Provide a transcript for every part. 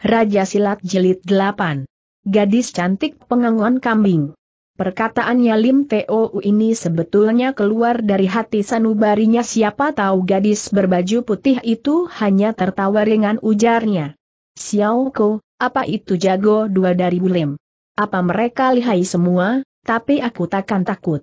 Raja Silat jelit 8. Gadis cantik pengangon kambing. Perkataannya Lim Teo ini sebetulnya keluar dari hati sanubarinya siapa tahu gadis berbaju putih itu hanya tertawa ringan ujarnya. Xiao Ko, apa itu jago dua dari Bulim? Apa mereka lihai semua, tapi aku takkan takut.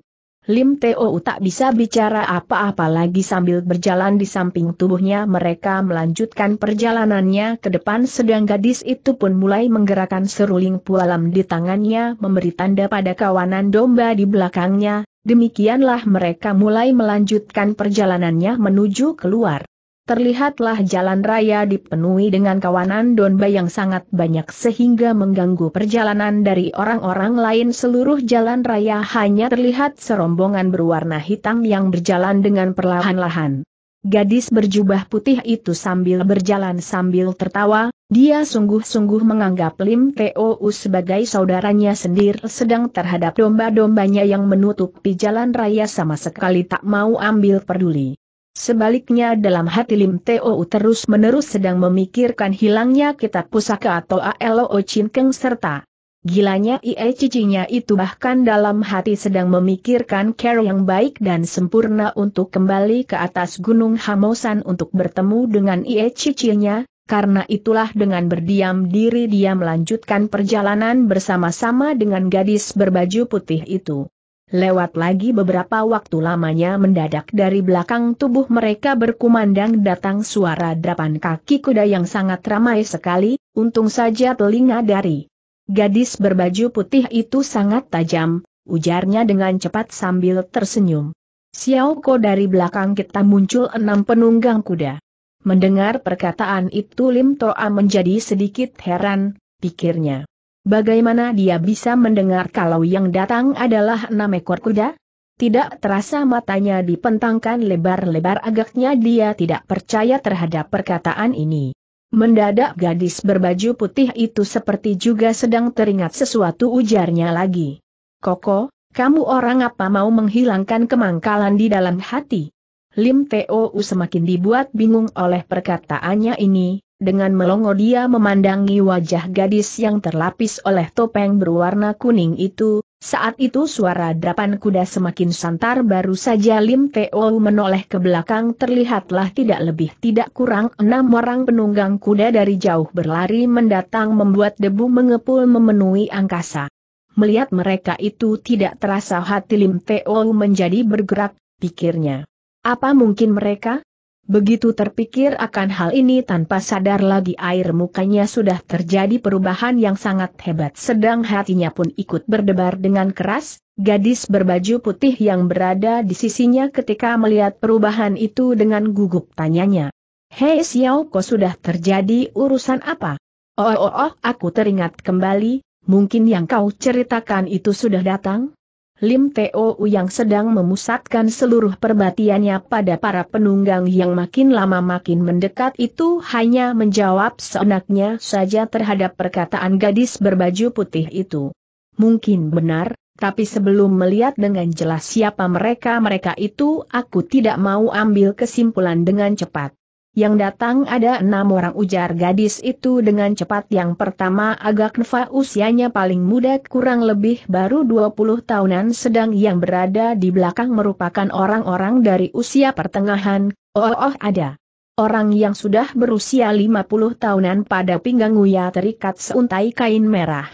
Lim Teo tak bisa bicara apa-apa lagi sambil berjalan di samping tubuhnya mereka melanjutkan perjalanannya ke depan sedang gadis itu pun mulai menggerakkan seruling pualam di tangannya memberi tanda pada kawanan domba di belakangnya, demikianlah mereka mulai melanjutkan perjalanannya menuju keluar terlihatlah jalan raya dipenuhi dengan kawanan domba yang sangat banyak sehingga mengganggu perjalanan dari orang-orang lain seluruh jalan raya hanya terlihat serombongan berwarna hitam yang berjalan dengan perlahan-lahan. Gadis berjubah putih itu sambil berjalan sambil tertawa, dia sungguh-sungguh menganggap Lim tou sebagai saudaranya sendiri sedang terhadap domba-dombanya yang menutupi jalan raya sama sekali tak mau ambil peduli. Sebaliknya dalam hati Lim Teo terus menerus sedang memikirkan hilangnya kitab pusaka atau Alo Chin Keng serta Gilanya Ie cicinya itu bahkan dalam hati sedang memikirkan cara yang baik dan sempurna untuk kembali ke atas Gunung Hamosan untuk bertemu dengan Ie cicinya, karena itulah dengan berdiam diri dia melanjutkan perjalanan bersama-sama dengan gadis berbaju putih itu. Lewat lagi beberapa waktu lamanya mendadak dari belakang tubuh mereka berkumandang datang suara derapan kaki kuda yang sangat ramai sekali, untung saja telinga dari gadis berbaju putih itu sangat tajam, ujarnya dengan cepat sambil tersenyum. Xiao Ko dari belakang kita muncul enam penunggang kuda. Mendengar perkataan itu Lim Toa menjadi sedikit heran, pikirnya. Bagaimana dia bisa mendengar kalau yang datang adalah enam ekor kuda? Tidak terasa matanya dipentangkan lebar-lebar agaknya dia tidak percaya terhadap perkataan ini. Mendadak gadis berbaju putih itu seperti juga sedang teringat sesuatu ujarnya lagi. Koko, kamu orang apa mau menghilangkan kemangkalan di dalam hati? Lim Teo semakin dibuat bingung oleh perkataannya ini, dengan melongo dia memandangi wajah gadis yang terlapis oleh topeng berwarna kuning itu, saat itu suara drapan kuda semakin santar baru saja Lim Teo menoleh ke belakang terlihatlah tidak lebih tidak kurang enam orang penunggang kuda dari jauh berlari mendatang membuat debu mengepul memenuhi angkasa. Melihat mereka itu tidak terasa hati Lim Teo menjadi bergerak, pikirnya. Apa mungkin mereka? Begitu terpikir akan hal ini tanpa sadar lagi air mukanya sudah terjadi perubahan yang sangat hebat sedang hatinya pun ikut berdebar dengan keras, gadis berbaju putih yang berada di sisinya ketika melihat perubahan itu dengan gugup tanyanya. Hei Xiao kok sudah terjadi urusan apa? Oh oh oh aku teringat kembali, mungkin yang kau ceritakan itu sudah datang? Lim Teo yang sedang memusatkan seluruh perbatiannya pada para penunggang yang makin lama makin mendekat itu hanya menjawab seenaknya saja terhadap perkataan gadis berbaju putih itu. Mungkin benar, tapi sebelum melihat dengan jelas siapa mereka-mereka itu aku tidak mau ambil kesimpulan dengan cepat. Yang datang ada enam orang ujar gadis itu dengan cepat yang pertama agak nefa usianya paling muda kurang lebih baru 20 tahunan sedang yang berada di belakang merupakan orang-orang dari usia pertengahan, oh, oh, ada. Orang yang sudah berusia 50 tahunan pada pinggang Uya terikat seuntai kain merah.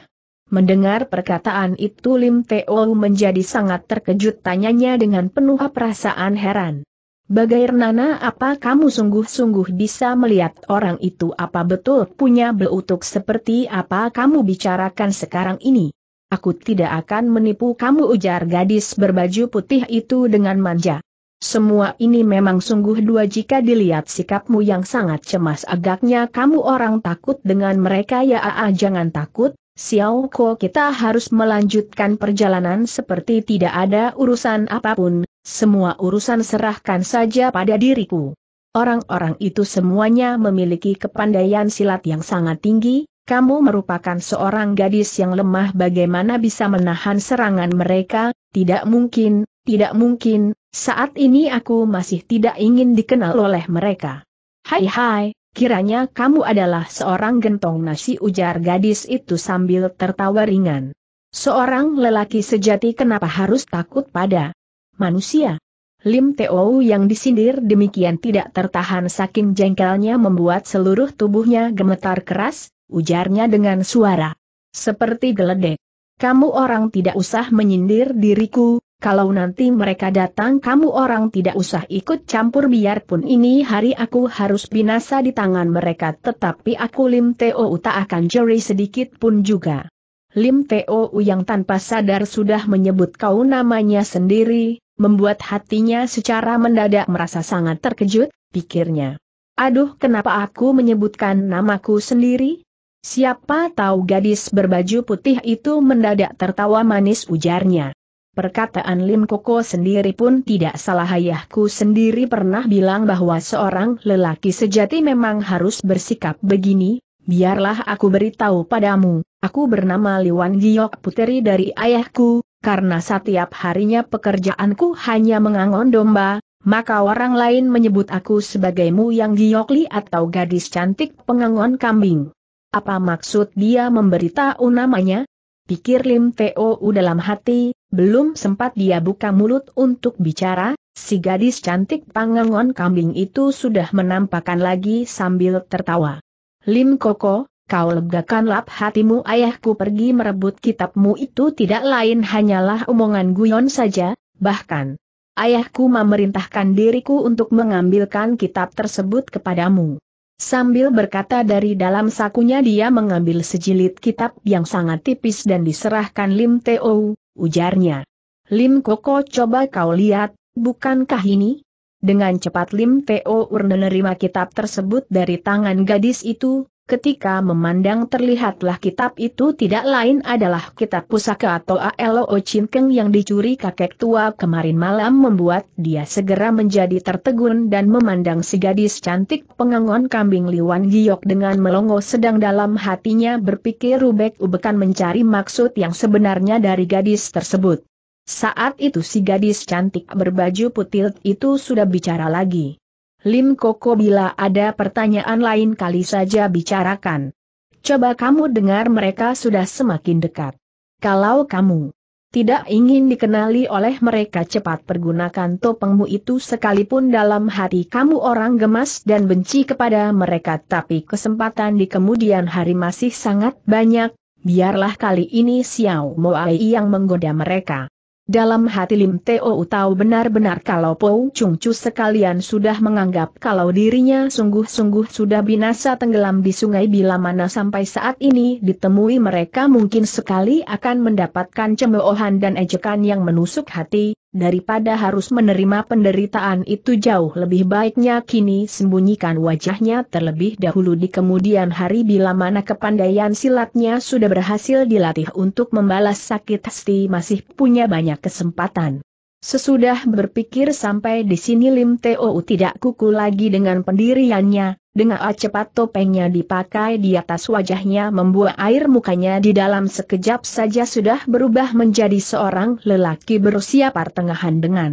Mendengar perkataan itu Lim Teo menjadi sangat terkejut tanyanya dengan penuh perasaan heran. Bagai Renana apa kamu sungguh-sungguh bisa melihat orang itu apa betul punya belutuk seperti apa kamu bicarakan sekarang ini? Aku tidak akan menipu kamu ujar gadis berbaju putih itu dengan manja. Semua ini memang sungguh dua jika dilihat sikapmu yang sangat cemas agaknya kamu orang takut dengan mereka ya aa jangan takut, Xiao Ko kita harus melanjutkan perjalanan seperti tidak ada urusan apapun, semua urusan serahkan saja pada diriku. Orang-orang itu semuanya memiliki kepandaian silat yang sangat tinggi, kamu merupakan seorang gadis yang lemah bagaimana bisa menahan serangan mereka, tidak mungkin, tidak mungkin, saat ini aku masih tidak ingin dikenal oleh mereka. Hai hai, kiranya kamu adalah seorang gentong nasi ujar gadis itu sambil tertawa ringan. Seorang lelaki sejati kenapa harus takut pada manusia. Lim Teo yang disindir demikian tidak tertahan saking jengkelnya membuat seluruh tubuhnya gemetar keras, ujarnya dengan suara. Seperti geledek. Kamu orang tidak usah menyindir diriku, kalau nanti mereka datang kamu orang tidak usah ikut campur biarpun ini hari aku harus binasa di tangan mereka tetapi aku Lim Teo tak akan jeri sedikit pun juga. Lim Teo yang tanpa sadar sudah menyebut kau namanya sendiri, membuat hatinya secara mendadak merasa sangat terkejut, pikirnya. Aduh kenapa aku menyebutkan namaku sendiri? Siapa tahu gadis berbaju putih itu mendadak tertawa manis ujarnya. Perkataan Lim Koko sendiri pun tidak salah ayahku sendiri pernah bilang bahwa seorang lelaki sejati memang harus bersikap begini, biarlah aku beritahu padamu, aku bernama Liwan Giok Puteri dari ayahku, karena setiap harinya pekerjaanku hanya mengangon domba, maka orang lain menyebut aku sebagai Mu Yang Giokli atau gadis cantik pengangon kambing. Apa maksud dia memberitahu namanya? Pikir Lim Teo dalam hati, belum sempat dia buka mulut untuk bicara, si gadis cantik pengangon kambing itu sudah menampakkan lagi sambil tertawa. Lim Koko, kau legakan lap hatimu ayahku pergi merebut kitabmu itu tidak lain hanyalah omongan guyon saja, bahkan ayahku memerintahkan diriku untuk mengambilkan kitab tersebut kepadamu. Sambil berkata dari dalam sakunya dia mengambil sejilid kitab yang sangat tipis dan diserahkan Lim Teo, ujarnya. Lim Koko coba kau lihat, bukankah ini? Dengan cepat Lim Teo menerima kitab tersebut dari tangan gadis itu, Ketika memandang terlihatlah kitab itu tidak lain adalah kitab pusaka atau Alo Cinkeng yang dicuri kakek tua kemarin malam membuat dia segera menjadi tertegun dan memandang si gadis cantik pengangon kambing Liwan Giok dengan melongo sedang dalam hatinya berpikir rubek ubekan mencari maksud yang sebenarnya dari gadis tersebut. Saat itu si gadis cantik berbaju putih itu sudah bicara lagi. Lim Koko bila ada pertanyaan lain kali saja bicarakan. Coba kamu dengar mereka sudah semakin dekat. Kalau kamu tidak ingin dikenali oleh mereka cepat pergunakan topengmu itu sekalipun dalam hati kamu orang gemas dan benci kepada mereka tapi kesempatan di kemudian hari masih sangat banyak, biarlah kali ini Xiao Moai yang menggoda mereka. Dalam hati Lim Teo tahu benar-benar kalau Po Chung Chu sekalian sudah menganggap kalau dirinya sungguh-sungguh sudah binasa tenggelam di sungai bila mana sampai saat ini ditemui mereka mungkin sekali akan mendapatkan cemoohan dan ejekan yang menusuk hati, daripada harus menerima penderitaan itu jauh lebih baiknya kini sembunyikan wajahnya terlebih dahulu di kemudian hari bila mana kepandaian silatnya sudah berhasil dilatih untuk membalas sakit hati masih punya banyak kesempatan. Sesudah berpikir sampai di sini Lim Teo tidak kuku lagi dengan pendiriannya, dengan cepat topengnya dipakai di atas wajahnya membuat air mukanya di dalam sekejap saja sudah berubah menjadi seorang lelaki berusia pertengahan dengan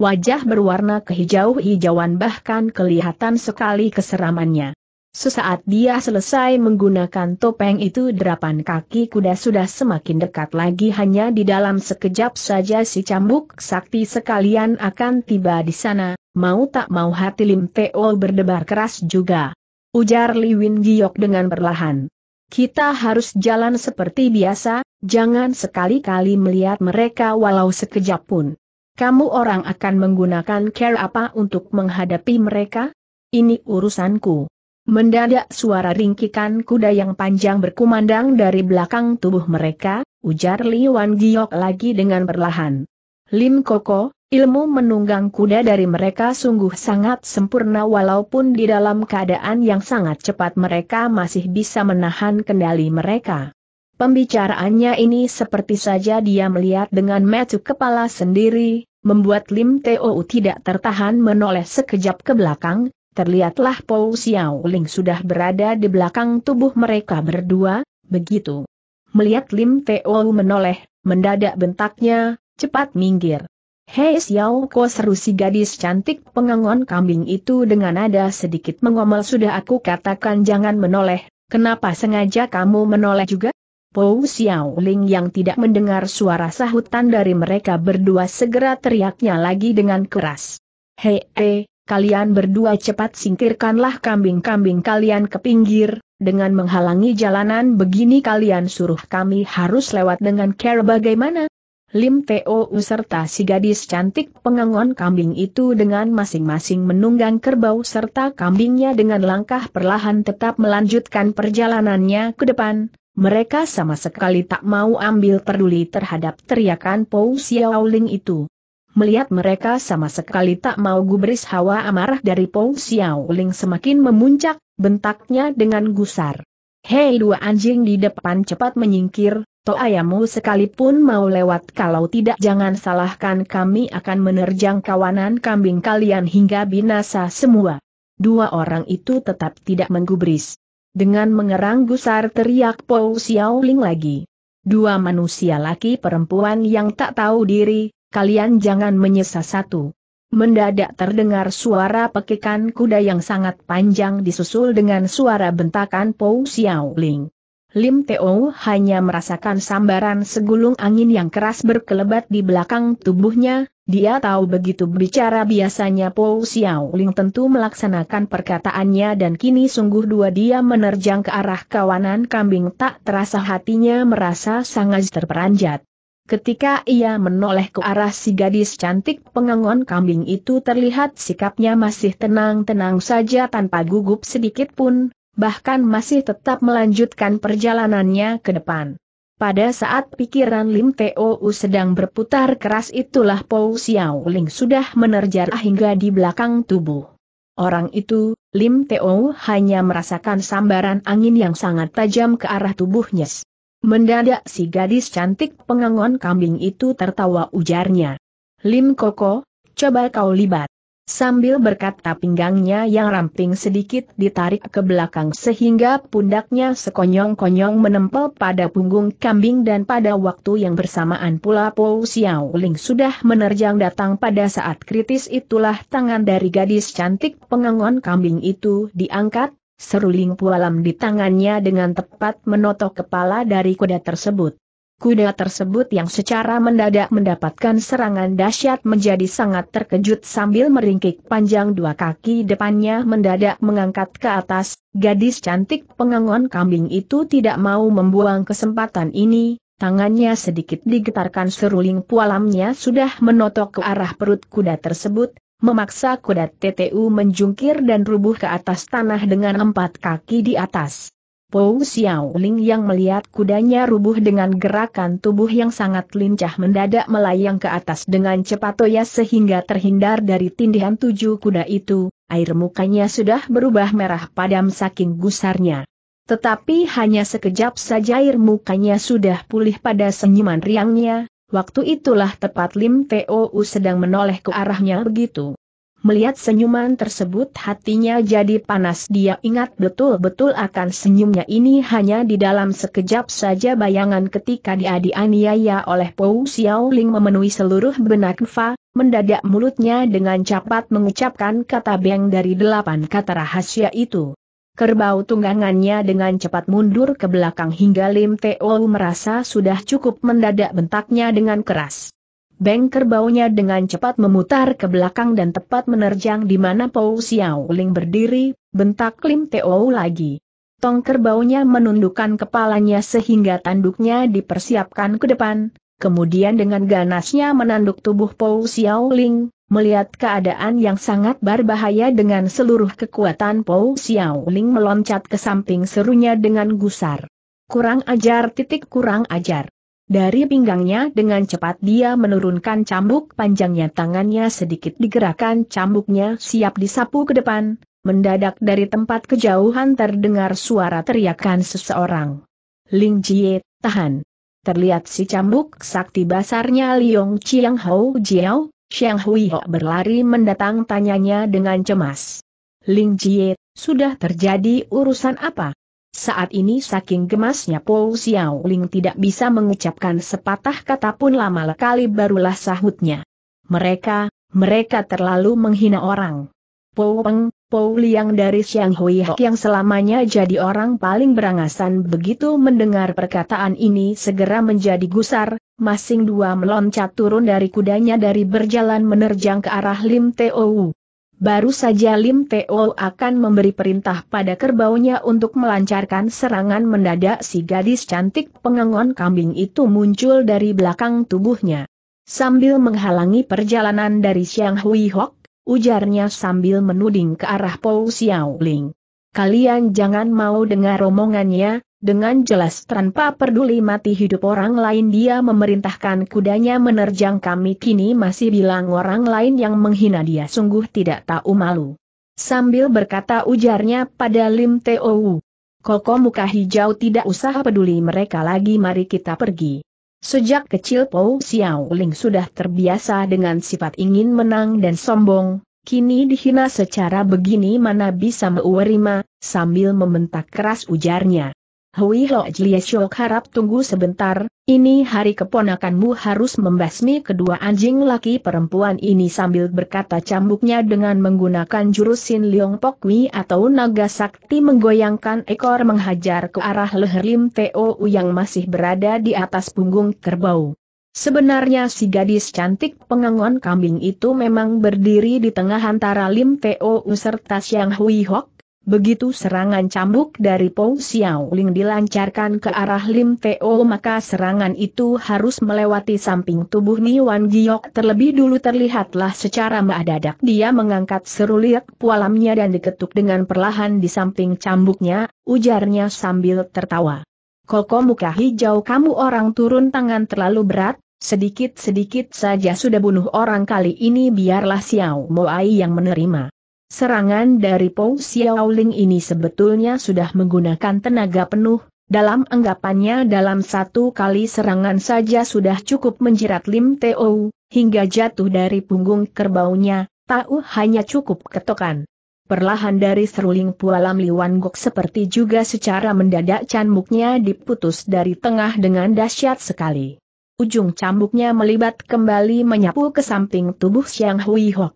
wajah berwarna kehijau-hijauan bahkan kelihatan sekali keseramannya. Sesaat dia selesai menggunakan topeng itu derapan kaki kuda sudah semakin dekat lagi hanya di dalam sekejap saja si cambuk sakti sekalian akan tiba di sana, mau tak mau hati Lim Teo berdebar keras juga. Ujar Liwin Giok dengan perlahan. Kita harus jalan seperti biasa, jangan sekali-kali melihat mereka walau sekejap pun. Kamu orang akan menggunakan care apa untuk menghadapi mereka? Ini urusanku. Mendadak suara ringkikan kuda yang panjang berkumandang dari belakang tubuh mereka, ujar Li Wan Giok lagi dengan perlahan. Lim Koko, ilmu menunggang kuda dari mereka sungguh sangat sempurna walaupun di dalam keadaan yang sangat cepat mereka masih bisa menahan kendali mereka. Pembicaraannya ini seperti saja dia melihat dengan metu kepala sendiri, membuat Lim Teo tidak tertahan menoleh sekejap ke belakang, terlihatlah Pou Xiao Ling sudah berada di belakang tubuh mereka berdua, begitu. Melihat Lim Teo menoleh, mendadak bentaknya, cepat minggir. Hei Xiao Ko seru si gadis cantik pengangon kambing itu dengan nada sedikit mengomel sudah aku katakan jangan menoleh, kenapa sengaja kamu menoleh juga? Pou Xiao Ling yang tidak mendengar suara sahutan dari mereka berdua segera teriaknya lagi dengan keras. Hei, hei, eh, kalian berdua cepat singkirkanlah kambing-kambing kalian ke pinggir, dengan menghalangi jalanan begini kalian suruh kami harus lewat dengan care bagaimana? Lim Teo serta si gadis cantik pengangon kambing itu dengan masing-masing menunggang kerbau serta kambingnya dengan langkah perlahan tetap melanjutkan perjalanannya ke depan. Mereka sama sekali tak mau ambil peduli terhadap teriakan Pou Xiaoling itu. Melihat mereka sama sekali tak mau gubris hawa amarah dari Pong Xiaoling semakin memuncak, bentaknya dengan gusar. Hei dua anjing di depan cepat menyingkir, to ayamu sekalipun mau lewat kalau tidak jangan salahkan kami akan menerjang kawanan kambing kalian hingga binasa semua. Dua orang itu tetap tidak menggubris. Dengan mengerang gusar teriak Pong Xiaoling lagi. Dua manusia laki perempuan yang tak tahu diri, kalian jangan menyesa satu. Mendadak terdengar suara pekikan kuda yang sangat panjang disusul dengan suara bentakan Pou Xiao Ling. Lim Teo hanya merasakan sambaran segulung angin yang keras berkelebat di belakang tubuhnya, dia tahu begitu bicara biasanya Pou Xiao Ling tentu melaksanakan perkataannya dan kini sungguh dua dia menerjang ke arah kawanan kambing tak terasa hatinya merasa sangat terperanjat. Ketika ia menoleh ke arah si gadis cantik pengangon kambing itu terlihat sikapnya masih tenang-tenang saja tanpa gugup sedikit pun, bahkan masih tetap melanjutkan perjalanannya ke depan. Pada saat pikiran Lim Teo sedang berputar keras itulah Pou Xiao Ling sudah menerjar hingga di belakang tubuh. Orang itu, Lim Teo hanya merasakan sambaran angin yang sangat tajam ke arah tubuhnya. Mendadak si gadis cantik pengangon kambing itu tertawa ujarnya. Lim Koko, coba kau libat. Sambil berkata pinggangnya yang ramping sedikit ditarik ke belakang sehingga pundaknya sekonyong-konyong menempel pada punggung kambing dan pada waktu yang bersamaan pula Po Xiao Ling sudah menerjang datang pada saat kritis itulah tangan dari gadis cantik pengangon kambing itu diangkat, seruling pualam di tangannya dengan tepat menotok kepala dari kuda tersebut. Kuda tersebut yang secara mendadak mendapatkan serangan dahsyat menjadi sangat terkejut sambil meringkik panjang dua kaki depannya mendadak mengangkat ke atas, gadis cantik pengangon kambing itu tidak mau membuang kesempatan ini, tangannya sedikit digetarkan seruling pualamnya sudah menotok ke arah perut kuda tersebut, memaksa kuda TTU menjungkir dan rubuh ke atas tanah dengan empat kaki di atas. Pou Xiaoling yang melihat kudanya rubuh dengan gerakan tubuh yang sangat lincah mendadak melayang ke atas dengan cepat toya sehingga terhindar dari tindihan tujuh kuda itu, air mukanya sudah berubah merah padam saking gusarnya. Tetapi hanya sekejap saja air mukanya sudah pulih pada senyuman riangnya, Waktu itulah tepat Lim Tou sedang menoleh ke arahnya begitu. Melihat senyuman tersebut hatinya jadi panas dia ingat betul-betul akan senyumnya ini hanya di dalam sekejap saja bayangan ketika dia dianiaya oleh Pou Ling memenuhi seluruh benak Fa, mendadak mulutnya dengan cepat mengucapkan kata beng dari delapan kata rahasia itu. Kerbau tunggangannya dengan cepat mundur ke belakang hingga Lim Teo merasa sudah cukup mendadak bentaknya dengan keras. Beng kerbaunya dengan cepat memutar ke belakang dan tepat menerjang di mana Pou Xiao Ling berdiri, bentak Lim Teo lagi. Tong kerbaunya menundukkan kepalanya sehingga tanduknya dipersiapkan ke depan, kemudian dengan ganasnya menanduk tubuh Pou Xiao Ling, Melihat keadaan yang sangat berbahaya dengan seluruh kekuatan Pou Ling meloncat ke samping serunya dengan gusar. Kurang ajar titik kurang ajar. Dari pinggangnya dengan cepat dia menurunkan cambuk panjangnya tangannya sedikit digerakkan cambuknya siap disapu ke depan, mendadak dari tempat kejauhan terdengar suara teriakan seseorang. Ling Jie, tahan. Terlihat si cambuk sakti basarnya Liong Chiang Hou Jiao, Xiang Hui oh. berlari mendatang tanyanya dengan cemas. Ling Jie, sudah terjadi urusan apa? Saat ini saking gemasnya Paul Xiao Ling tidak bisa mengucapkan sepatah kata pun lama lekali barulah sahutnya. Mereka, mereka terlalu menghina orang. Po Peng, Pou Liang dari Xiang Hui yang selamanya jadi orang paling berangasan begitu mendengar perkataan ini segera menjadi gusar, masing dua meloncat turun dari kudanya dari berjalan menerjang ke arah Lim Teo. Baru saja Lim Teo akan memberi perintah pada kerbaunya untuk melancarkan serangan mendadak si gadis cantik pengangon kambing itu muncul dari belakang tubuhnya. Sambil menghalangi perjalanan dari Xiang Hui Hok, ujarnya sambil menuding ke arah Paul Xiaoling. Kalian jangan mau dengar omongannya, dengan jelas tanpa peduli mati hidup orang lain dia memerintahkan kudanya menerjang kami kini masih bilang orang lain yang menghina dia sungguh tidak tahu malu. Sambil berkata ujarnya pada Lim Teo Koko muka hijau tidak usah peduli mereka lagi mari kita pergi. Sejak kecil Pou Ling sudah terbiasa dengan sifat ingin menang dan sombong, kini dihina secara begini mana bisa menerima, sambil membentak keras ujarnya. Hui Lo Jie Shok harap tunggu sebentar, ini hari keponakanmu harus membasmi kedua anjing laki perempuan ini sambil berkata cambuknya dengan menggunakan jurus Sin Leong Pok kui atau naga sakti menggoyangkan ekor menghajar ke arah leher Lim Teo yang masih berada di atas punggung kerbau. Sebenarnya si gadis cantik pengangon kambing itu memang berdiri di tengah antara Lim Teo serta Siang Hui Hok, Begitu serangan cambuk dari Xiao Ling dilancarkan ke arah Lim Teo maka serangan itu harus melewati samping tubuh Ni Wan Giok terlebih dulu terlihatlah secara mendadak dia mengangkat seruliak pualamnya dan diketuk dengan perlahan di samping cambuknya, ujarnya sambil tertawa. Koko muka hijau kamu orang turun tangan terlalu berat, sedikit-sedikit saja sudah bunuh orang kali ini biarlah Xiao Moai yang menerima. Serangan dari Xiao Xiaoling ini sebetulnya sudah menggunakan tenaga penuh, dalam anggapannya dalam satu kali serangan saja sudah cukup menjerat Lim Teo, hingga jatuh dari punggung kerbaunya, tahu hanya cukup ketokan. Perlahan dari seruling pualam Liwan Gok seperti juga secara mendadak cambuknya diputus dari tengah dengan dahsyat sekali. Ujung cambuknya melibat kembali menyapu ke samping tubuh Siang Hui Hok.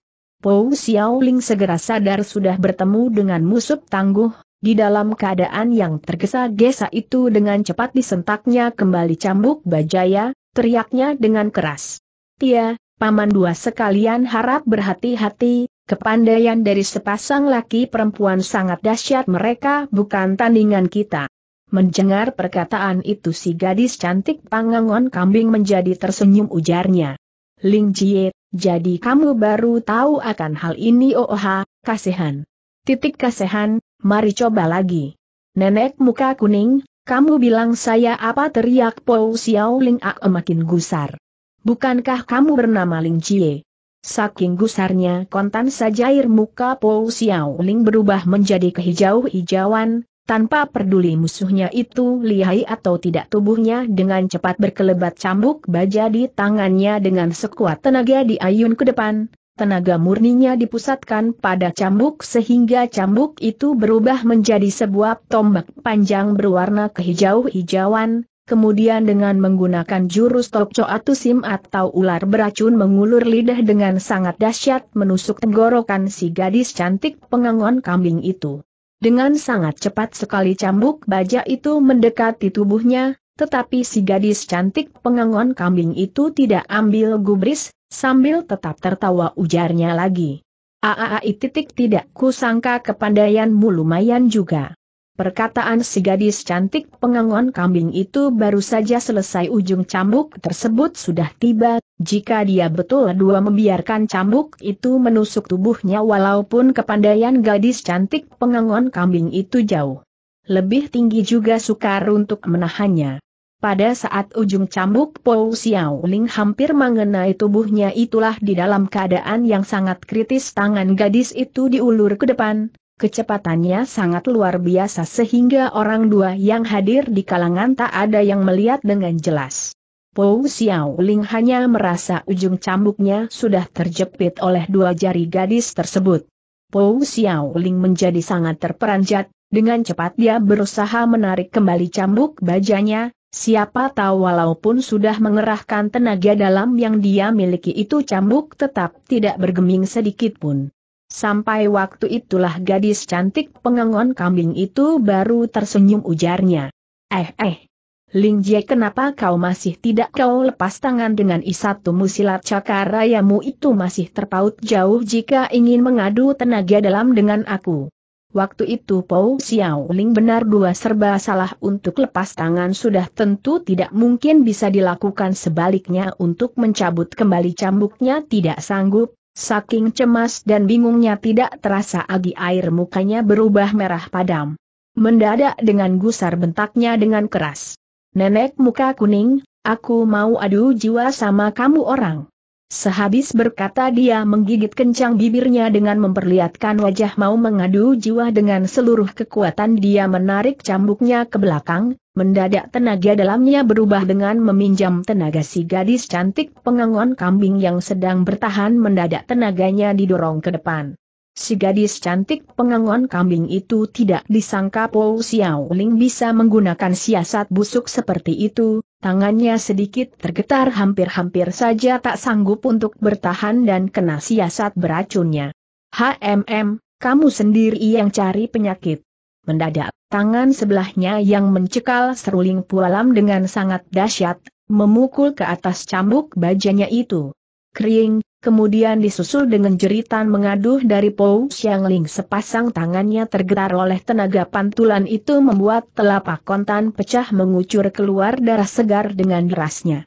Pou Xiaoling segera sadar sudah bertemu dengan musuh tangguh, di dalam keadaan yang tergesa-gesa itu dengan cepat disentaknya kembali cambuk bajaya, teriaknya dengan keras. Tia, paman dua sekalian harap berhati-hati, kepandaian dari sepasang laki perempuan sangat dahsyat mereka bukan tandingan kita. Mendengar perkataan itu si gadis cantik pangangon kambing menjadi tersenyum ujarnya. Ling Jie, jadi kamu baru tahu akan hal ini Oha, oh, kasihan. Titik kasihan, mari coba lagi. Nenek muka kuning, kamu bilang saya apa teriak Pou Xiao Ling Ak makin gusar. Bukankah kamu bernama Ling Chie? Saking gusarnya kontan saja air muka Pou Xiao Ling berubah menjadi kehijau-hijauan, tanpa peduli musuhnya itu lihai atau tidak tubuhnya dengan cepat berkelebat cambuk baja di tangannya dengan sekuat tenaga diayun ke depan, tenaga murninya dipusatkan pada cambuk sehingga cambuk itu berubah menjadi sebuah tombak panjang berwarna kehijau-hijauan, kemudian dengan menggunakan jurus tokco atusim atau ular beracun mengulur lidah dengan sangat dahsyat menusuk tenggorokan si gadis cantik pengangon kambing itu. Dengan sangat cepat sekali cambuk baja itu mendekati tubuhnya, tetapi si gadis cantik pengangon kambing itu tidak ambil gubris, sambil tetap tertawa ujarnya lagi. Aaai titik tidak kusangka kepandaianmu lumayan juga. Perkataan si gadis cantik pengangon kambing itu baru saja selesai ujung cambuk tersebut sudah tiba, jika dia betul dua membiarkan cambuk itu menusuk tubuhnya walaupun kepandaian gadis cantik pengangon kambing itu jauh. Lebih tinggi juga sukar untuk menahannya. Pada saat ujung cambuk Pou Xiao Ling hampir mengenai tubuhnya itulah di dalam keadaan yang sangat kritis tangan gadis itu diulur ke depan, Kecepatannya sangat luar biasa sehingga orang dua yang hadir di kalangan tak ada yang melihat dengan jelas. Po Xiao Ling hanya merasa ujung cambuknya sudah terjepit oleh dua jari gadis tersebut. Po Xiao Ling menjadi sangat terperanjat, dengan cepat dia berusaha menarik kembali cambuk bajanya, siapa tahu walaupun sudah mengerahkan tenaga dalam yang dia miliki itu cambuk tetap tidak bergeming sedikit pun. Sampai waktu itulah gadis cantik pengengon kambing itu baru tersenyum ujarnya. Eh eh. Ling Jie kenapa kau masih tidak kau lepas tangan dengan isatu musilat cakarayamu itu masih terpaut jauh jika ingin mengadu tenaga dalam dengan aku. Waktu itu Pau Xiao Ling benar dua serba salah untuk lepas tangan sudah tentu tidak mungkin bisa dilakukan sebaliknya untuk mencabut kembali cambuknya tidak sanggup, Saking cemas dan bingungnya tidak terasa agi air mukanya berubah merah padam. Mendadak dengan gusar bentaknya dengan keras. Nenek muka kuning, aku mau adu jiwa sama kamu orang. Sehabis berkata dia menggigit kencang bibirnya dengan memperlihatkan wajah mau mengadu jiwa dengan seluruh kekuatan dia menarik cambuknya ke belakang, mendadak tenaga dalamnya berubah dengan meminjam tenaga si gadis cantik pengangon kambing yang sedang bertahan mendadak tenaganya didorong ke depan. Si gadis cantik pengangon kambing itu tidak disangka Paul Xiaoling bisa menggunakan siasat busuk seperti itu, tangannya sedikit tergetar hampir-hampir saja tak sanggup untuk bertahan dan kena siasat beracunnya. HMM, kamu sendiri yang cari penyakit. Mendadak, tangan sebelahnya yang mencekal seruling pualam dengan sangat dahsyat, memukul ke atas cambuk bajanya itu. Kering, kemudian disusul dengan jeritan mengaduh dari Pou Xiangling sepasang tangannya tergetar oleh tenaga pantulan itu membuat telapak kontan pecah mengucur keluar darah segar dengan derasnya.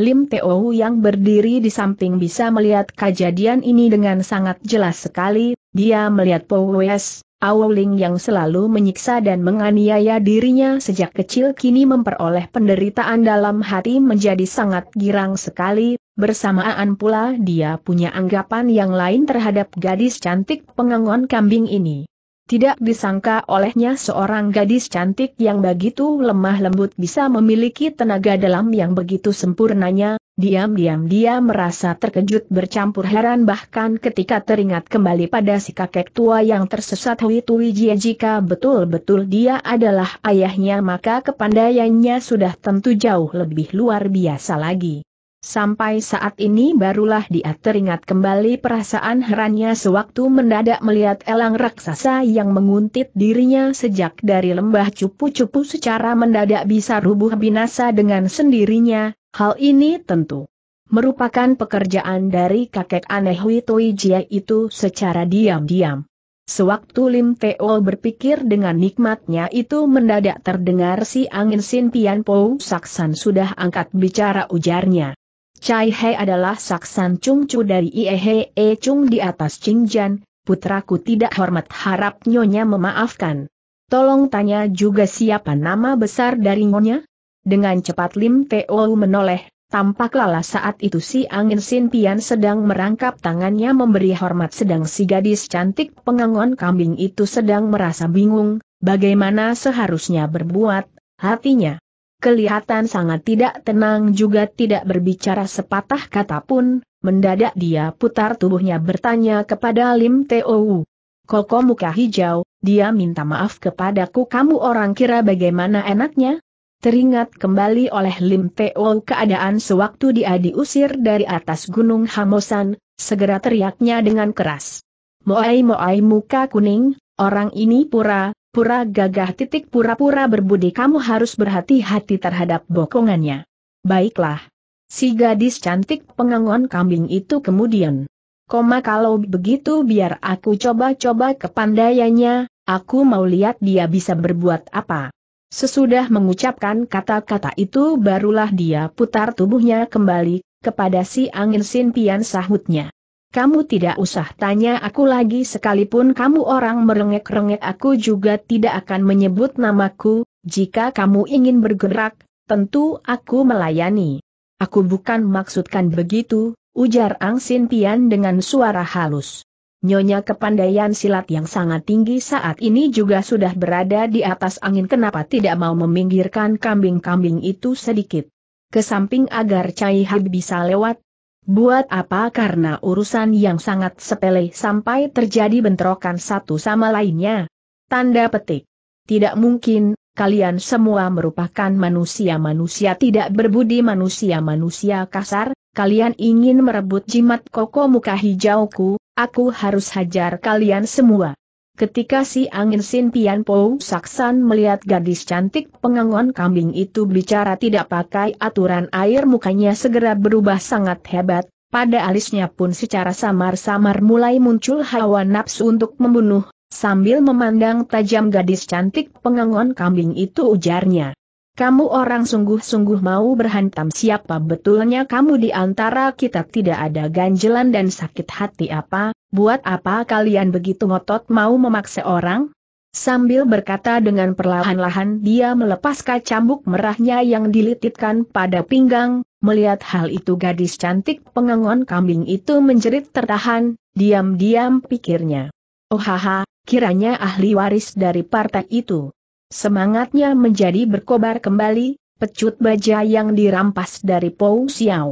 Lim Teo yang berdiri di samping bisa melihat kejadian ini dengan sangat jelas sekali, dia melihat Pou Wes, Awoling yang selalu menyiksa dan menganiaya dirinya sejak kecil kini memperoleh penderitaan dalam hati menjadi sangat girang sekali, Bersamaan pula dia punya anggapan yang lain terhadap gadis cantik pengangon kambing ini. Tidak disangka olehnya seorang gadis cantik yang begitu lemah lembut bisa memiliki tenaga dalam yang begitu sempurnanya, diam-diam dia merasa terkejut bercampur heran bahkan ketika teringat kembali pada si kakek tua yang tersesat Hui Tui Jie jika betul-betul dia adalah ayahnya maka kepandaiannya sudah tentu jauh lebih luar biasa lagi. Sampai saat ini barulah dia teringat kembali perasaan herannya sewaktu mendadak melihat elang raksasa yang menguntit dirinya sejak dari lembah cupu-cupu secara mendadak bisa rubuh binasa dengan sendirinya, hal ini tentu merupakan pekerjaan dari kakek aneh Witoi Jia itu secara diam-diam. Sewaktu Lim Teo berpikir dengan nikmatnya itu mendadak terdengar si angin Sin Pian Po Saksan sudah angkat bicara ujarnya. Chai He adalah Saksan Chung Chu dari Ie E Chung di atas Cingjan, putraku tidak hormat harap Nyonya memaafkan. Tolong tanya juga siapa nama besar dari Nyonya? Dengan cepat Lim Teo menoleh, tampak lala saat itu si Angin Sin Pian sedang merangkap tangannya memberi hormat sedang si gadis cantik pengangon kambing itu sedang merasa bingung, bagaimana seharusnya berbuat, hatinya kelihatan sangat tidak tenang juga tidak berbicara sepatah kata pun, mendadak dia putar tubuhnya bertanya kepada Lim Teo. Koko muka hijau, dia minta maaf kepadaku kamu orang kira bagaimana enaknya? Teringat kembali oleh Lim Teo keadaan sewaktu dia diusir dari atas gunung Hamosan, segera teriaknya dengan keras. Moai moai muka kuning, orang ini pura, pura gagah titik pura-pura berbudi kamu harus berhati-hati terhadap bokongannya. Baiklah. Si gadis cantik pengangon kambing itu kemudian. Koma kalau begitu biar aku coba-coba kepandaiannya, aku mau lihat dia bisa berbuat apa. Sesudah mengucapkan kata-kata itu barulah dia putar tubuhnya kembali, kepada si angin Sin sahutnya. Kamu tidak usah tanya aku lagi sekalipun kamu orang merengek-rengek aku juga tidak akan menyebut namaku, jika kamu ingin bergerak, tentu aku melayani. Aku bukan maksudkan begitu, ujar Ang Sin Pian dengan suara halus. Nyonya kepandaian silat yang sangat tinggi saat ini juga sudah berada di atas angin kenapa tidak mau meminggirkan kambing-kambing itu sedikit. Ke samping agar Cai Hab bisa lewat, Buat apa karena urusan yang sangat sepele sampai terjadi bentrokan satu sama lainnya? Tanda petik. Tidak mungkin, kalian semua merupakan manusia-manusia tidak berbudi manusia-manusia kasar, kalian ingin merebut jimat koko muka hijauku, aku harus hajar kalian semua. Ketika si angin Sin Pian Po Saksan melihat gadis cantik pengangon kambing itu bicara tidak pakai aturan air mukanya segera berubah sangat hebat, pada alisnya pun secara samar-samar mulai muncul hawa nafsu untuk membunuh, sambil memandang tajam gadis cantik pengangon kambing itu ujarnya. Kamu orang sungguh-sungguh mau berhantam siapa betulnya kamu di antara kita tidak ada ganjelan dan sakit hati apa, buat apa kalian begitu ngotot mau memaksa orang? Sambil berkata dengan perlahan-lahan dia melepaskan cambuk merahnya yang dilititkan pada pinggang, melihat hal itu gadis cantik pengengon kambing itu menjerit tertahan, diam-diam pikirnya. Oh haha, kiranya ahli waris dari partai itu, Semangatnya menjadi berkobar kembali, pecut baja yang dirampas dari Pou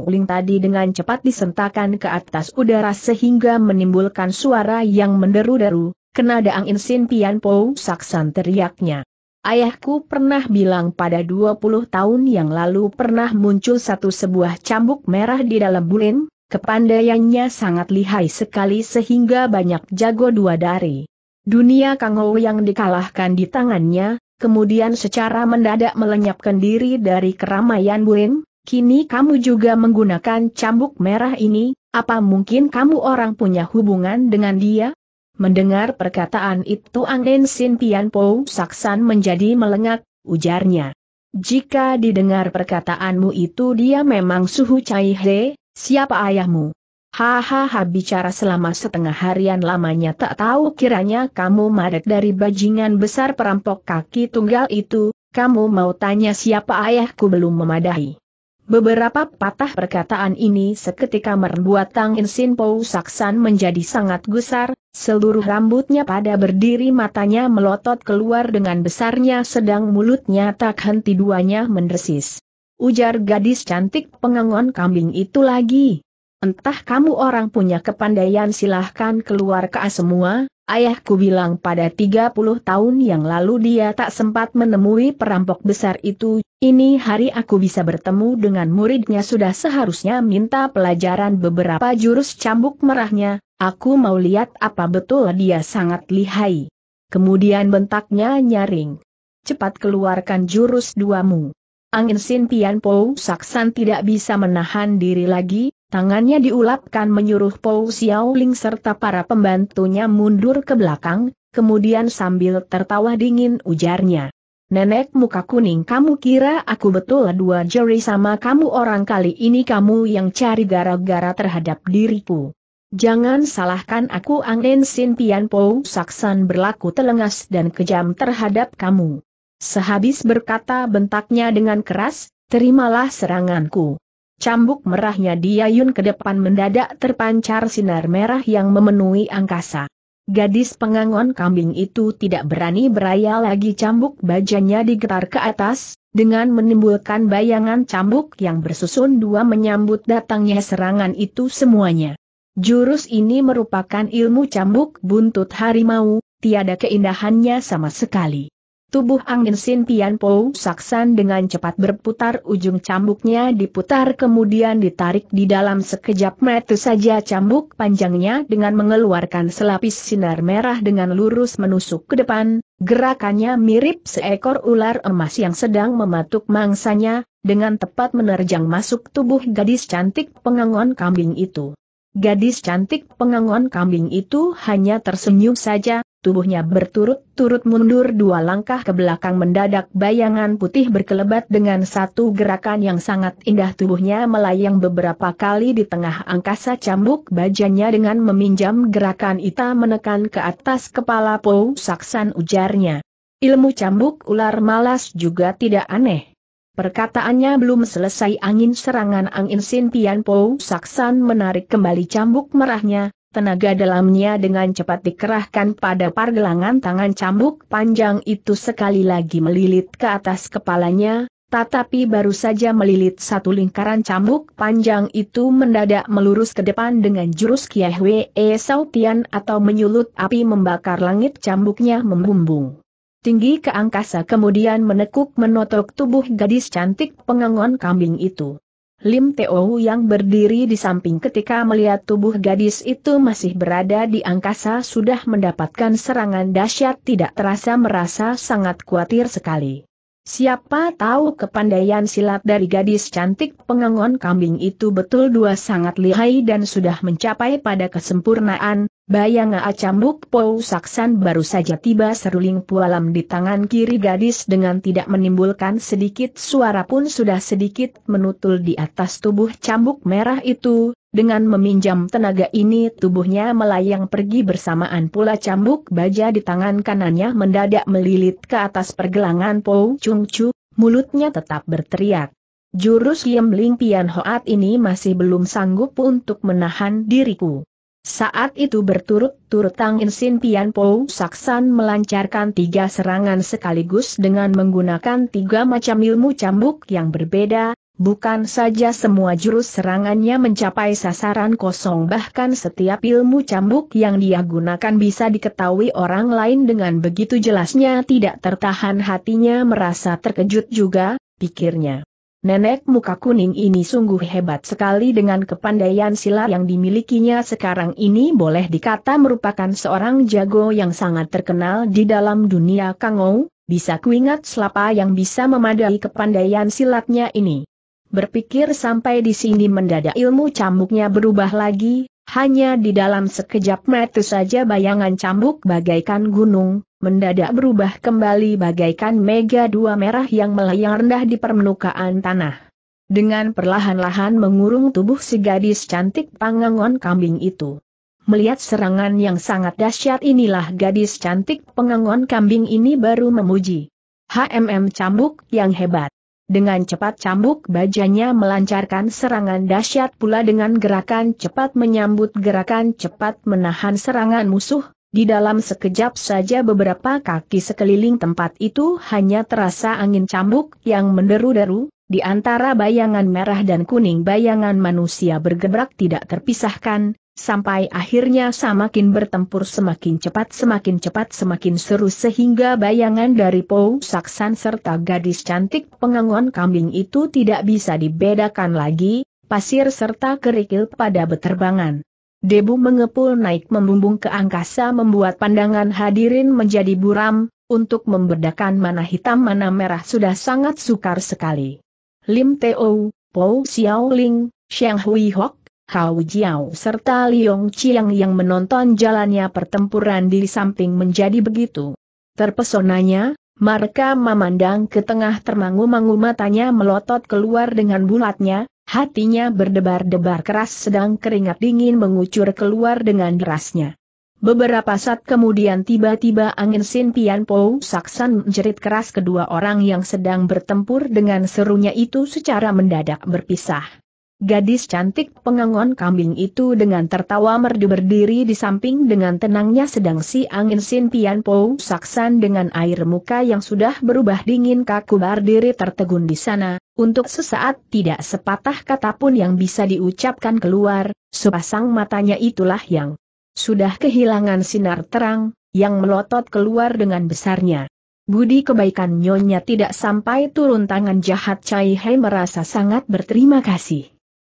Ling tadi dengan cepat disentakan ke atas udara sehingga menimbulkan suara yang menderu-deru, kena daangin Sin Pian Pou Saksan teriaknya. Ayahku pernah bilang pada 20 tahun yang lalu pernah muncul satu sebuah cambuk merah di dalam bulin, kepandaiannya sangat lihai sekali sehingga banyak jago dua dari. Dunia Kangou yang dikalahkan di tangannya, kemudian secara mendadak melenyapkan diri dari keramaian Bueng, kini kamu juga menggunakan cambuk merah ini, apa mungkin kamu orang punya hubungan dengan dia? Mendengar perkataan itu Angin Sin Pian Po Saksan menjadi melengak, ujarnya. Jika didengar perkataanmu itu dia memang suhu Cai He, siapa ayahmu? Hahaha bicara selama setengah harian lamanya tak tahu kiranya kamu madat dari bajingan besar perampok kaki tunggal itu, kamu mau tanya siapa ayahku belum memadahi. Beberapa patah perkataan ini seketika merbuat Tang Insin Pou Saksan menjadi sangat gusar, seluruh rambutnya pada berdiri matanya melotot keluar dengan besarnya sedang mulutnya tak henti duanya mendesis. Ujar gadis cantik pengangon kambing itu lagi, Entah kamu orang punya kepandaian silahkan keluar ke semua, ayahku bilang pada 30 tahun yang lalu dia tak sempat menemui perampok besar itu, ini hari aku bisa bertemu dengan muridnya sudah seharusnya minta pelajaran beberapa jurus cambuk merahnya, aku mau lihat apa betul dia sangat lihai. Kemudian bentaknya nyaring. Cepat keluarkan jurus duamu. Angin sintian Pou Po Saksan tidak bisa menahan diri lagi, Tangannya diulapkan menyuruh Paul Xiaoling serta para pembantunya mundur ke belakang, kemudian sambil tertawa dingin ujarnya. Nenek muka kuning kamu kira aku betul dua jari sama kamu orang kali ini kamu yang cari gara-gara terhadap diriku. Jangan salahkan aku Angin Sin Pian Po Saksan berlaku telengas dan kejam terhadap kamu. Sehabis berkata bentaknya dengan keras, terimalah seranganku. Cambuk merahnya diayun ke depan mendadak terpancar sinar merah yang memenuhi angkasa. Gadis pengangon kambing itu tidak berani beraya lagi cambuk bajanya digetar ke atas, dengan menimbulkan bayangan cambuk yang bersusun dua menyambut datangnya serangan itu semuanya. Jurus ini merupakan ilmu cambuk buntut harimau, tiada keindahannya sama sekali. Tubuh angin Sin Tian Po Saksan dengan cepat berputar ujung cambuknya diputar kemudian ditarik di dalam sekejap metu saja cambuk panjangnya dengan mengeluarkan selapis sinar merah dengan lurus menusuk ke depan, gerakannya mirip seekor ular emas yang sedang mematuk mangsanya, dengan tepat menerjang masuk tubuh gadis cantik pengangon kambing itu. Gadis cantik pengangon kambing itu hanya tersenyum saja, tubuhnya berturut-turut mundur dua langkah ke belakang mendadak bayangan putih berkelebat dengan satu gerakan yang sangat indah tubuhnya melayang beberapa kali di tengah angkasa cambuk bajanya dengan meminjam gerakan ita menekan ke atas kepala Pou Saksan ujarnya. Ilmu cambuk ular malas juga tidak aneh. Perkataannya belum selesai angin serangan angin Sin Pian Pou Saksan menarik kembali cambuk merahnya, tenaga dalamnya dengan cepat dikerahkan pada pergelangan tangan cambuk panjang itu sekali lagi melilit ke atas kepalanya, tetapi baru saja melilit satu lingkaran cambuk panjang itu mendadak melurus ke depan dengan jurus Kiehwe E Sautian atau menyulut api membakar langit cambuknya membumbung. Tinggi ke angkasa kemudian menekuk menotok tubuh gadis cantik pengangon kambing itu. Lim Teo yang berdiri di samping ketika melihat tubuh gadis itu masih berada di angkasa sudah mendapatkan serangan dahsyat tidak terasa merasa sangat khawatir sekali. Siapa tahu kepandaian silat dari gadis cantik pengangon kambing itu betul dua sangat lihai dan sudah mencapai pada kesempurnaan, bayang acambuk Pou Saksan baru saja tiba seruling pualam di tangan kiri gadis dengan tidak menimbulkan sedikit suara pun sudah sedikit menutul di atas tubuh cambuk merah itu, dengan meminjam tenaga ini tubuhnya melayang pergi bersamaan pula cambuk baja di tangan kanannya mendadak melilit ke atas pergelangan Po Chung Chu, mulutnya tetap berteriak. Jurus Yem Ling Pian Hoat ini masih belum sanggup untuk menahan diriku. Saat itu berturut-turut Tang Insin Pian Po Saksan melancarkan tiga serangan sekaligus dengan menggunakan tiga macam ilmu cambuk yang berbeda, Bukan saja semua jurus serangannya mencapai sasaran kosong bahkan setiap ilmu cambuk yang dia gunakan bisa diketahui orang lain dengan begitu jelasnya tidak tertahan hatinya merasa terkejut juga, pikirnya. Nenek muka kuning ini sungguh hebat sekali dengan kepandaian silat yang dimilikinya sekarang ini boleh dikata merupakan seorang jago yang sangat terkenal di dalam dunia kangou, bisa kuingat selapa yang bisa memadai kepandaian silatnya ini. Berpikir sampai di sini mendadak ilmu cambuknya berubah lagi, hanya di dalam sekejap mata saja bayangan cambuk bagaikan gunung, mendadak berubah kembali bagaikan mega dua merah yang melayang rendah di permukaan tanah. Dengan perlahan-lahan mengurung tubuh si gadis cantik pangangon kambing itu. Melihat serangan yang sangat dahsyat inilah gadis cantik pengangon kambing ini baru memuji. HMM cambuk yang hebat. Dengan cepat cambuk bajanya melancarkan serangan dahsyat pula dengan gerakan cepat menyambut gerakan cepat menahan serangan musuh, di dalam sekejap saja beberapa kaki sekeliling tempat itu hanya terasa angin cambuk yang menderu-deru, di antara bayangan merah dan kuning bayangan manusia bergebrak tidak terpisahkan, sampai akhirnya semakin bertempur semakin cepat semakin cepat semakin seru sehingga bayangan dari Po Saksan serta gadis cantik pengangon kambing itu tidak bisa dibedakan lagi, pasir serta kerikil pada beterbangan. Debu mengepul naik membumbung ke angkasa membuat pandangan hadirin menjadi buram, untuk membedakan mana hitam mana merah sudah sangat sukar sekali. Lim Teo, Pou Xiaoling, Shang Hui Hok, Hao Jiao serta Liong Chiang yang menonton jalannya pertempuran di samping menjadi begitu. Terpesonanya, mereka memandang ke tengah termangu-mangu matanya melotot keluar dengan bulatnya, hatinya berdebar-debar keras sedang keringat dingin mengucur keluar dengan derasnya. Beberapa saat kemudian tiba-tiba angin Sin Pian Po Saksan menjerit keras kedua orang yang sedang bertempur dengan serunya itu secara mendadak berpisah. Gadis cantik pengangon kambing itu dengan tertawa merdu berdiri di samping dengan tenangnya sedang si angin Sin Pian Po saksan dengan air muka yang sudah berubah dingin kaku berdiri tertegun di sana, untuk sesaat tidak sepatah kata pun yang bisa diucapkan keluar, sepasang matanya itulah yang sudah kehilangan sinar terang, yang melotot keluar dengan besarnya. Budi kebaikan Nyonya tidak sampai turun tangan jahat Cai Hai merasa sangat berterima kasih.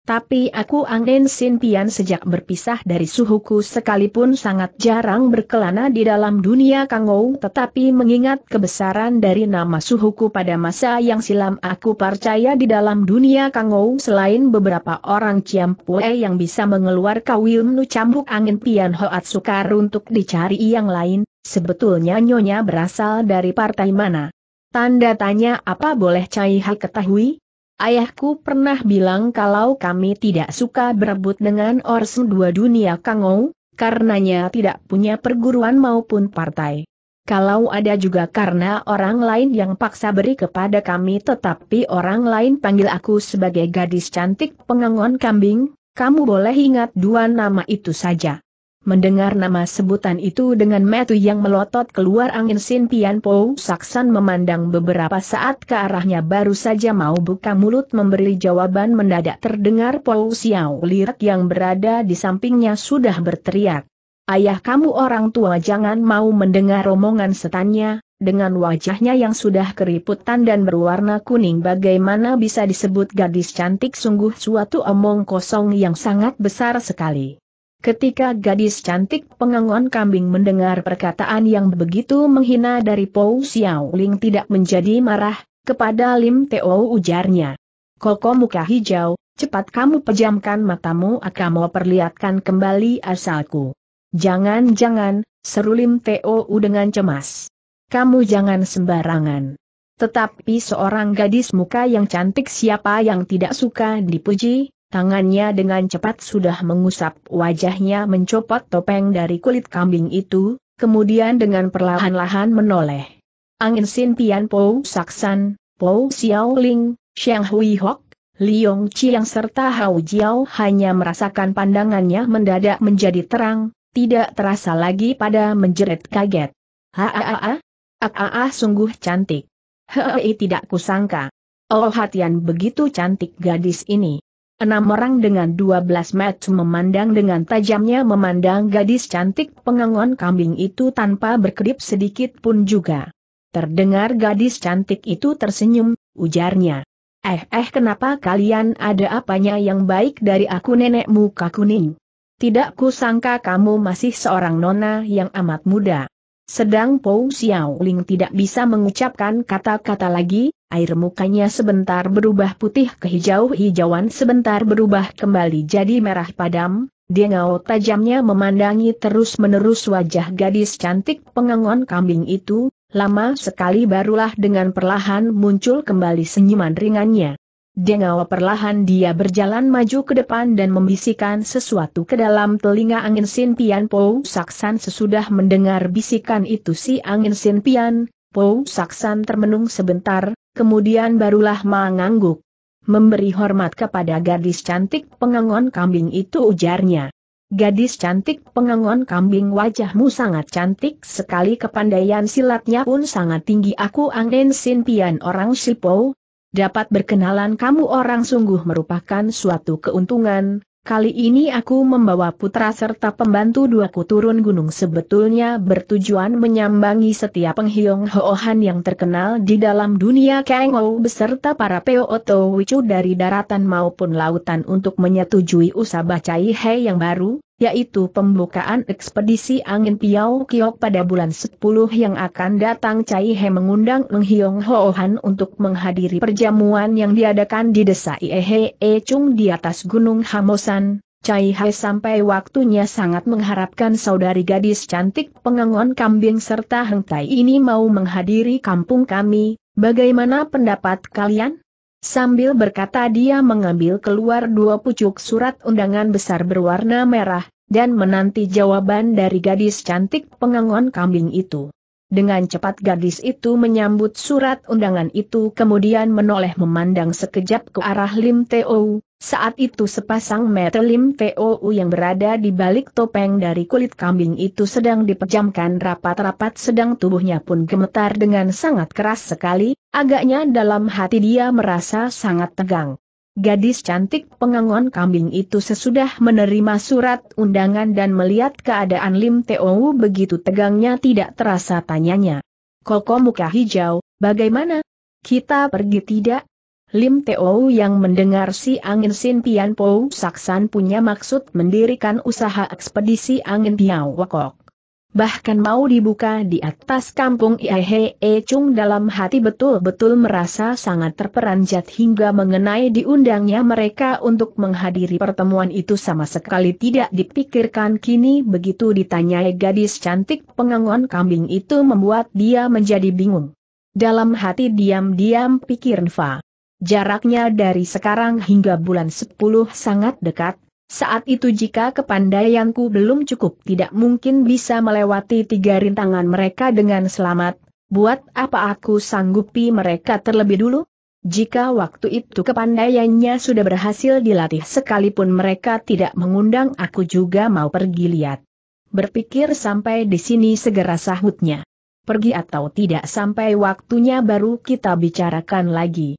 Tapi aku Angden Sintian sejak berpisah dari suhuku sekalipun sangat jarang berkelana di dalam dunia Kangou tetapi mengingat kebesaran dari nama suhuku pada masa yang silam aku percaya di dalam dunia Kangou selain beberapa orang Pue yang bisa mengeluarkan kawim nu cambuk angin pian hoat sukar untuk dicari yang lain, sebetulnya nyonya berasal dari partai mana. Tanda tanya apa boleh Cai hal ketahui? Ayahku pernah bilang kalau kami tidak suka berebut dengan orsen dua dunia kangou, karenanya tidak punya perguruan maupun partai. Kalau ada juga karena orang lain yang paksa beri kepada kami tetapi orang lain panggil aku sebagai gadis cantik pengangon kambing, kamu boleh ingat dua nama itu saja. Mendengar nama sebutan itu dengan metu yang melotot keluar angin Sin Pian Po Saksan memandang beberapa saat ke arahnya baru saja mau buka mulut memberi jawaban mendadak terdengar Po Xiao lirik yang berada di sampingnya sudah berteriak. Ayah kamu orang tua jangan mau mendengar omongan setannya, dengan wajahnya yang sudah keriputan dan berwarna kuning bagaimana bisa disebut gadis cantik sungguh suatu omong kosong yang sangat besar sekali. Ketika gadis cantik pengangon kambing mendengar perkataan yang begitu menghina dari Pou Xiao Ling tidak menjadi marah, kepada Lim Teo ujarnya. Koko muka hijau, cepat kamu pejamkan matamu akan mau perlihatkan kembali asalku. Jangan-jangan, seru Lim Teo dengan cemas. Kamu jangan sembarangan. Tetapi seorang gadis muka yang cantik siapa yang tidak suka dipuji, Tangannya dengan cepat sudah mengusap wajahnya mencopot topeng dari kulit kambing itu, kemudian dengan perlahan-lahan menoleh. Angin Sin Pian po Saksan, po Xiao Ling, Xiang Hui Hok, Liong Chiang serta Hao Jiao hanya merasakan pandangannya mendadak menjadi terang, tidak terasa lagi pada menjerit kaget. Haaaaa, aaaa sungguh cantik. Hei tidak kusangka. Oh hatian begitu cantik gadis ini. Enam orang dengan dua belas match memandang dengan tajamnya memandang gadis cantik pengangon kambing itu tanpa berkedip sedikit pun juga. Terdengar gadis cantik itu tersenyum, ujarnya. Eh eh kenapa kalian ada apanya yang baik dari aku nenek muka kuning? Tidak kusangka kamu masih seorang nona yang amat muda. Sedang Pou Xiaoling tidak bisa mengucapkan kata-kata lagi, air mukanya sebentar berubah putih ke hijau-hijauan sebentar berubah kembali jadi merah padam, dia Dengau tajamnya memandangi terus-menerus wajah gadis cantik pengangon kambing itu, lama sekali barulah dengan perlahan muncul kembali senyuman ringannya. Dengan perlahan dia berjalan maju ke depan dan membisikkan sesuatu ke dalam telinga angin Sin Pian Po Saksan sesudah mendengar bisikan itu si angin Sin Pian, Po Saksan termenung sebentar, kemudian barulah mengangguk. Memberi hormat kepada gadis cantik pengangon kambing itu ujarnya. Gadis cantik pengangon kambing wajahmu sangat cantik sekali kepandaian silatnya pun sangat tinggi aku angin Sin Pian orang Sipo, dapat berkenalan kamu orang sungguh merupakan suatu keuntungan, kali ini aku membawa putra serta pembantu dua kuturun gunung sebetulnya bertujuan menyambangi setiap penghiong hoohan yang terkenal di dalam dunia Kengou beserta para Peoto Wicu dari daratan maupun lautan untuk menyetujui usaha Cai hei yang baru, yaitu pembukaan ekspedisi angin Piau Kiok pada bulan 10 yang akan datang Cai He mengundang Eng Hiong Ho Han untuk menghadiri perjamuan yang diadakan di desa Iehe E Chung di atas Gunung Hamosan. Cai He sampai waktunya sangat mengharapkan saudari gadis cantik pengangon kambing serta hengtai ini mau menghadiri kampung kami, bagaimana pendapat kalian? Sambil berkata dia mengambil keluar dua pucuk surat undangan besar berwarna merah, dan menanti jawaban dari gadis cantik pengangon kambing itu. Dengan cepat gadis itu menyambut surat undangan itu kemudian menoleh memandang sekejap ke arah Lim Teo, saat itu sepasang mata Lim Teo yang berada di balik topeng dari kulit kambing itu sedang dipejamkan rapat-rapat sedang tubuhnya pun gemetar dengan sangat keras sekali, Agaknya dalam hati dia merasa sangat tegang. Gadis cantik pengangon kambing itu sesudah menerima surat undangan dan melihat keadaan Lim Teo begitu tegangnya tidak terasa tanyanya. Koko muka hijau, bagaimana? Kita pergi tidak? Lim Teo yang mendengar si angin Sin Pian Po Saksan punya maksud mendirikan usaha ekspedisi angin Piau Wakok bahkan mau dibuka di atas kampung Iehe Chung dalam hati betul-betul merasa sangat terperanjat hingga mengenai diundangnya mereka untuk menghadiri pertemuan itu sama sekali tidak dipikirkan kini begitu ditanyai gadis cantik pengangon kambing itu membuat dia menjadi bingung. Dalam hati diam-diam pikir Nfa. Jaraknya dari sekarang hingga bulan 10 sangat dekat, saat itu jika kepandaianku belum cukup tidak mungkin bisa melewati tiga rintangan mereka dengan selamat, buat apa aku sanggupi mereka terlebih dulu? Jika waktu itu kepandaiannya sudah berhasil dilatih sekalipun mereka tidak mengundang aku juga mau pergi lihat. Berpikir sampai di sini segera sahutnya. Pergi atau tidak sampai waktunya baru kita bicarakan lagi.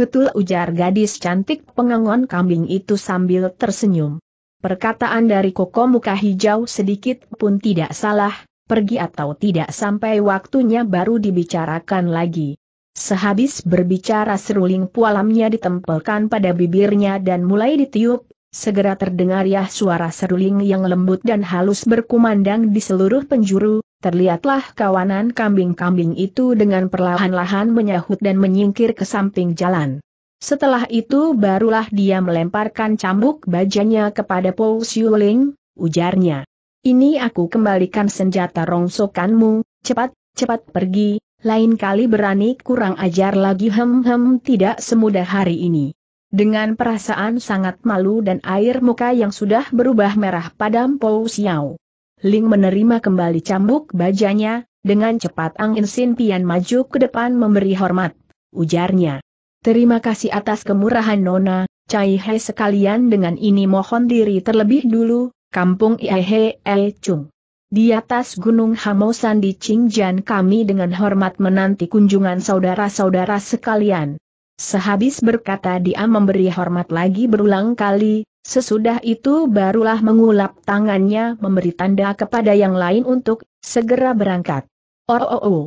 Betul ujar gadis cantik pengangon kambing itu sambil tersenyum. Perkataan dari koko muka hijau sedikit pun tidak salah, pergi atau tidak sampai waktunya baru dibicarakan lagi. Sehabis berbicara seruling pualamnya ditempelkan pada bibirnya dan mulai ditiup, segera terdengar ya suara seruling yang lembut dan halus berkumandang di seluruh penjuru, terlihatlah kawanan kambing-kambing itu dengan perlahan-lahan menyahut dan menyingkir ke samping jalan. Setelah itu barulah dia melemparkan cambuk bajanya kepada Paul Siuling, ujarnya. Ini aku kembalikan senjata rongsokanmu, cepat, cepat pergi, lain kali berani kurang ajar lagi hem-hem tidak semudah hari ini. Dengan perasaan sangat malu dan air muka yang sudah berubah merah padam Pou Xiao. Ling menerima kembali cambuk bajanya, dengan cepat angin Sin Pian maju ke depan memberi hormat, ujarnya. Terima kasih atas kemurahan Nona, Cai He sekalian dengan ini mohon diri terlebih dulu, kampung Ihe El Chung. Di atas Gunung Hamosan di Qingjian kami dengan hormat menanti kunjungan saudara-saudara sekalian. Sehabis berkata dia memberi hormat lagi berulang kali, sesudah itu barulah mengulap tangannya memberi tanda kepada yang lain untuk segera berangkat. Oh, oh, oh.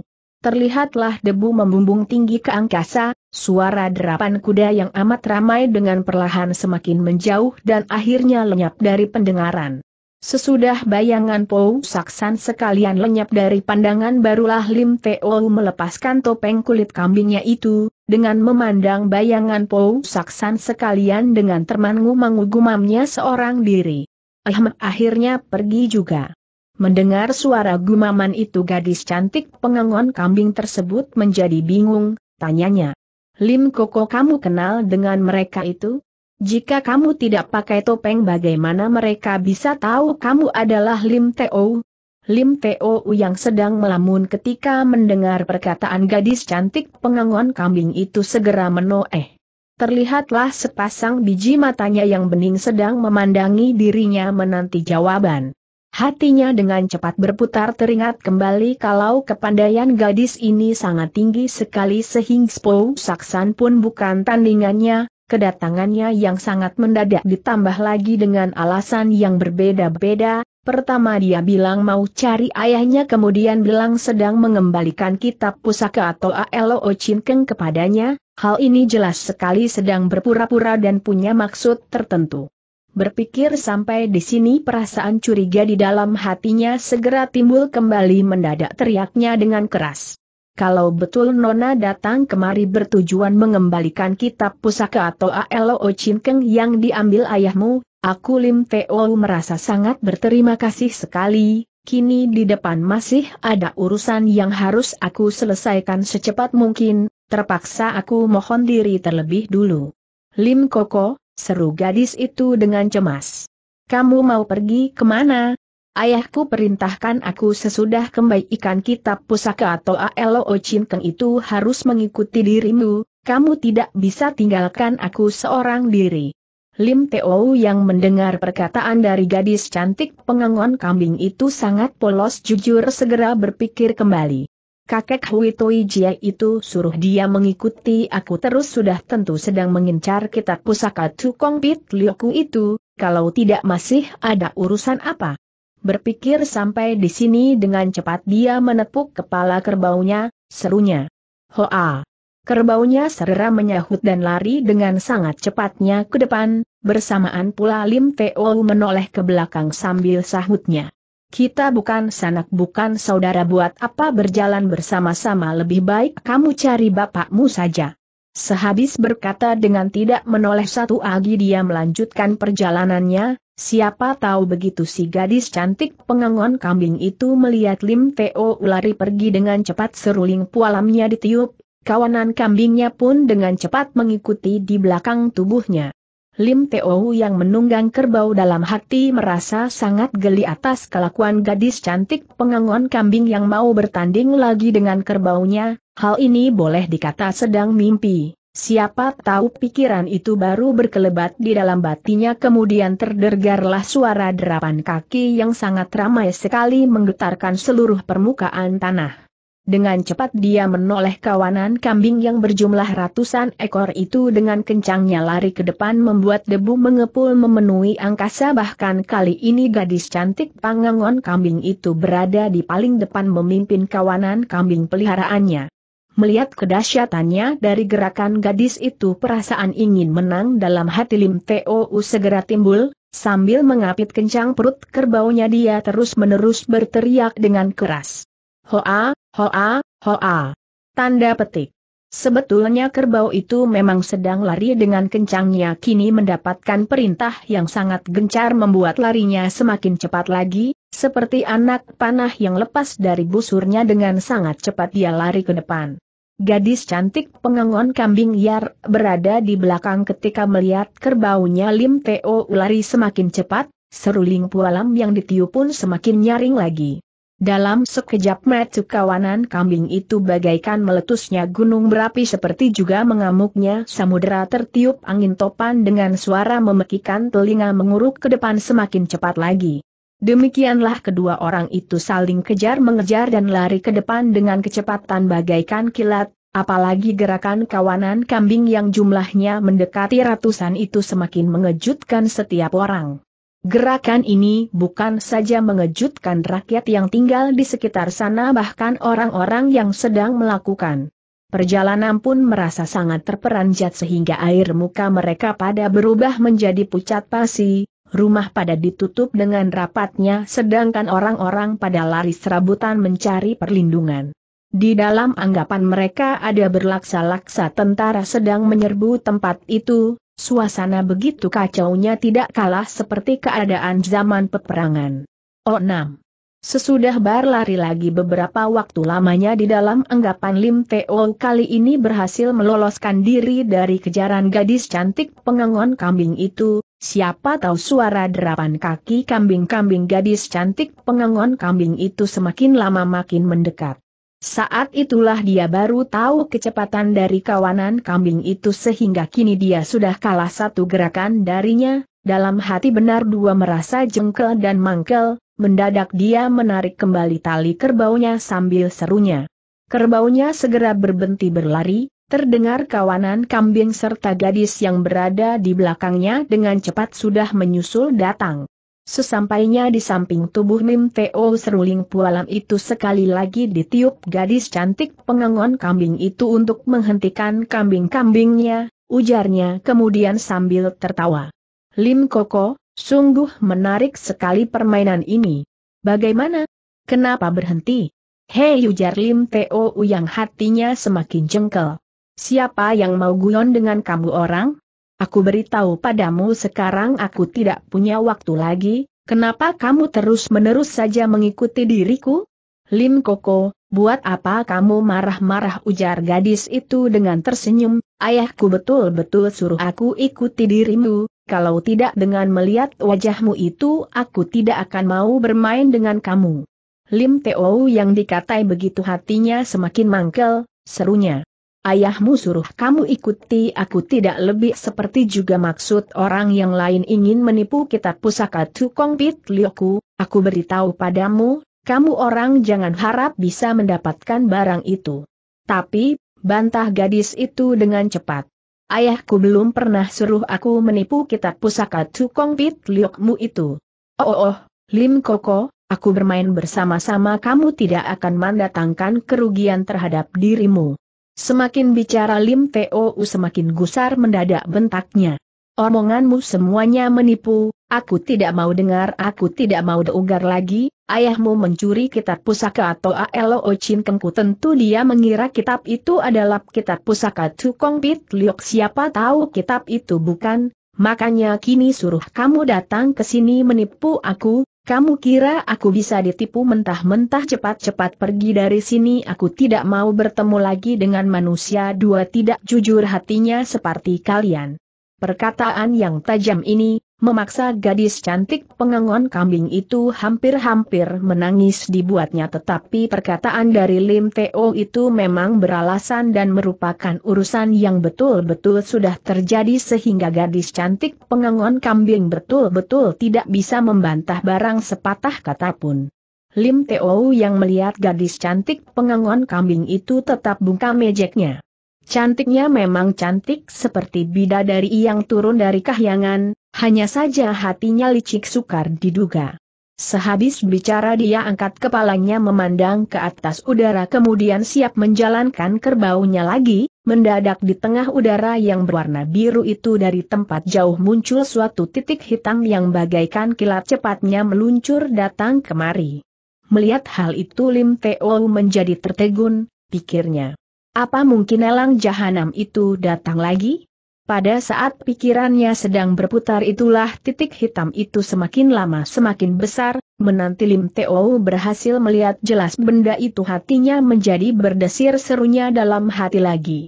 Terlihatlah debu membumbung tinggi ke angkasa, suara derapan kuda yang amat ramai dengan perlahan semakin menjauh dan akhirnya lenyap dari pendengaran. Sesudah bayangan Pou Saksan sekalian lenyap dari pandangan barulah Lim Teo melepaskan topeng kulit kambingnya itu, dengan memandang bayangan Pou Saksan sekalian dengan termangu mangu gumamnya seorang diri. Ahmed akhirnya pergi juga. Mendengar suara gumaman itu gadis cantik pengangon kambing tersebut menjadi bingung, tanyanya. Lim Koko kamu kenal dengan mereka itu? Jika kamu tidak pakai topeng bagaimana mereka bisa tahu kamu adalah Lim Teo? Lim Teo yang sedang melamun ketika mendengar perkataan gadis cantik pengangon kambing itu segera menoeh. Terlihatlah sepasang biji matanya yang bening sedang memandangi dirinya menanti jawaban. Hatinya dengan cepat berputar teringat kembali kalau kepandaian gadis ini sangat tinggi sekali sehingga Spou Saksan pun bukan tandingannya, Kedatangannya yang sangat mendadak ditambah lagi dengan alasan yang berbeda-beda, pertama dia bilang mau cari ayahnya kemudian bilang sedang mengembalikan kitab pusaka atau ALO Cinkeng kepadanya, hal ini jelas sekali sedang berpura-pura dan punya maksud tertentu. Berpikir sampai di sini perasaan curiga di dalam hatinya segera timbul kembali mendadak teriaknya dengan keras kalau betul Nona datang kemari bertujuan mengembalikan kitab pusaka atau ALO Chinkeng yang diambil ayahmu, aku Lim Teo merasa sangat berterima kasih sekali, kini di depan masih ada urusan yang harus aku selesaikan secepat mungkin, terpaksa aku mohon diri terlebih dulu. Lim Koko, seru gadis itu dengan cemas. Kamu mau pergi kemana? Ayahku perintahkan aku sesudah kembaikan kitab pusaka atau ALO Cinteng itu harus mengikuti dirimu, kamu tidak bisa tinggalkan aku seorang diri. Lim Teo yang mendengar perkataan dari gadis cantik pengangon kambing itu sangat polos jujur segera berpikir kembali. Kakek Hui Toi Jia itu suruh dia mengikuti aku terus sudah tentu sedang mengincar kitab pusaka Tukong Pit Lioku itu, kalau tidak masih ada urusan apa. Berpikir sampai di sini dengan cepat dia menepuk kepala kerbaunya, serunya. Hoa! Kerbaunya serera menyahut dan lari dengan sangat cepatnya ke depan, bersamaan pula Lim Teo menoleh ke belakang sambil sahutnya. Kita bukan sanak bukan saudara buat apa berjalan bersama-sama lebih baik kamu cari bapakmu saja. Sehabis berkata dengan tidak menoleh satu lagi, dia melanjutkan perjalanannya, siapa tahu begitu si gadis cantik pengangon kambing itu melihat Lim Teo lari pergi dengan cepat seruling pualamnya ditiup, kawanan kambingnya pun dengan cepat mengikuti di belakang tubuhnya. Lim Teo yang menunggang kerbau dalam hati merasa sangat geli atas kelakuan gadis cantik pengangon kambing yang mau bertanding lagi dengan kerbaunya, hal ini boleh dikata sedang mimpi. Siapa tahu pikiran itu baru berkelebat di dalam batinya kemudian terdergarlah suara derapan kaki yang sangat ramai sekali menggetarkan seluruh permukaan tanah. Dengan cepat dia menoleh kawanan kambing yang berjumlah ratusan ekor itu dengan kencangnya lari ke depan membuat debu mengepul memenuhi angkasa bahkan kali ini gadis cantik pangangon kambing itu berada di paling depan memimpin kawanan kambing peliharaannya. Melihat kedahsyatannya dari gerakan gadis itu perasaan ingin menang dalam hati Lim tou segera timbul, sambil mengapit kencang perut kerbaunya dia terus-menerus berteriak dengan keras. Hoa, hoa, hoa. Tanda petik. Sebetulnya kerbau itu memang sedang lari dengan kencangnya kini mendapatkan perintah yang sangat gencar membuat larinya semakin cepat lagi, seperti anak panah yang lepas dari busurnya dengan sangat cepat dia lari ke depan. Gadis cantik pengangon kambing Yar berada di belakang ketika melihat kerbaunya Lim Teo lari semakin cepat, seruling pualam yang ditiup pun semakin nyaring lagi. Dalam sekejap mata kawanan kambing itu bagaikan meletusnya gunung berapi seperti juga mengamuknya samudera tertiup angin topan dengan suara memekikan telinga menguruk ke depan semakin cepat lagi. Demikianlah kedua orang itu saling kejar mengejar dan lari ke depan dengan kecepatan bagaikan kilat, apalagi gerakan kawanan kambing yang jumlahnya mendekati ratusan itu semakin mengejutkan setiap orang. Gerakan ini bukan saja mengejutkan rakyat yang tinggal di sekitar sana bahkan orang-orang yang sedang melakukan. Perjalanan pun merasa sangat terperanjat sehingga air muka mereka pada berubah menjadi pucat pasi, rumah pada ditutup dengan rapatnya sedangkan orang-orang pada lari serabutan mencari perlindungan. Di dalam anggapan mereka ada berlaksa-laksa tentara sedang menyerbu tempat itu, Suasana begitu kacaunya tidak kalah seperti keadaan zaman peperangan. Oh 6. Sesudah berlari lagi beberapa waktu lamanya di dalam anggapan Lim Teo kali ini berhasil meloloskan diri dari kejaran gadis cantik pengengon kambing itu, siapa tahu suara derapan kaki kambing-kambing gadis cantik pengengon kambing itu semakin lama makin mendekat. Saat itulah dia baru tahu kecepatan dari kawanan kambing itu sehingga kini dia sudah kalah satu gerakan darinya, dalam hati benar dua merasa jengkel dan mangkel, mendadak dia menarik kembali tali kerbaunya sambil serunya. Kerbaunya segera berbenti berlari, terdengar kawanan kambing serta gadis yang berada di belakangnya dengan cepat sudah menyusul datang. Sesampainya di samping tubuh Mim Teo seruling pualam itu sekali lagi ditiup gadis cantik pengangon kambing itu untuk menghentikan kambing-kambingnya, ujarnya kemudian sambil tertawa. Lim Koko, sungguh menarik sekali permainan ini. Bagaimana? Kenapa berhenti? Hei ujar Lim Teo yang hatinya semakin jengkel. Siapa yang mau guyon dengan kamu orang? Aku beritahu padamu sekarang aku tidak punya waktu lagi, kenapa kamu terus-menerus saja mengikuti diriku? Lim Koko, buat apa kamu marah-marah ujar gadis itu dengan tersenyum, ayahku betul-betul suruh aku ikuti dirimu, kalau tidak dengan melihat wajahmu itu aku tidak akan mau bermain dengan kamu. Lim Teo yang dikatai begitu hatinya semakin mangkel, serunya. Ayahmu suruh kamu ikuti aku tidak lebih seperti juga maksud orang yang lain ingin menipu kita pusaka tukong pit lioku, aku beritahu padamu, kamu orang jangan harap bisa mendapatkan barang itu. Tapi, bantah gadis itu dengan cepat. Ayahku belum pernah suruh aku menipu kitab pusaka tukong pit liokmu itu. Oh, oh, oh Lim Koko, aku bermain bersama-sama kamu tidak akan mendatangkan kerugian terhadap dirimu. Semakin bicara Lim T.O.U. semakin gusar mendadak bentaknya. Omonganmu semuanya menipu, aku tidak mau dengar aku tidak mau deugar lagi, ayahmu mencuri kitab pusaka atau ALO Chin Kengku tentu dia mengira kitab itu adalah kitab pusaka Tukong Pit Liok siapa tahu kitab itu bukan, makanya kini suruh kamu datang ke sini menipu aku, kamu kira aku bisa ditipu mentah-mentah cepat-cepat pergi dari sini aku tidak mau bertemu lagi dengan manusia dua tidak jujur hatinya seperti kalian. Perkataan yang tajam ini, memaksa gadis cantik pengengon kambing itu hampir-hampir menangis dibuatnya tetapi perkataan dari Lim Teo itu memang beralasan dan merupakan urusan yang betul-betul sudah terjadi sehingga gadis cantik pengengon kambing betul-betul tidak bisa membantah barang sepatah kata pun. Lim Teo yang melihat gadis cantik pengengon kambing itu tetap bungkam mejeknya. Cantiknya memang cantik seperti bidadari yang turun dari kahyangan, hanya saja hatinya licik sukar diduga. Sehabis bicara dia angkat kepalanya memandang ke atas udara kemudian siap menjalankan kerbaunya lagi, mendadak di tengah udara yang berwarna biru itu dari tempat jauh muncul suatu titik hitam yang bagaikan kilat cepatnya meluncur datang kemari. Melihat hal itu Lim Teo menjadi tertegun, pikirnya. Apa mungkin elang jahanam itu datang lagi? Pada saat pikirannya sedang berputar itulah titik hitam itu semakin lama semakin besar, menanti Lim Teo berhasil melihat jelas benda itu hatinya menjadi berdesir serunya dalam hati lagi.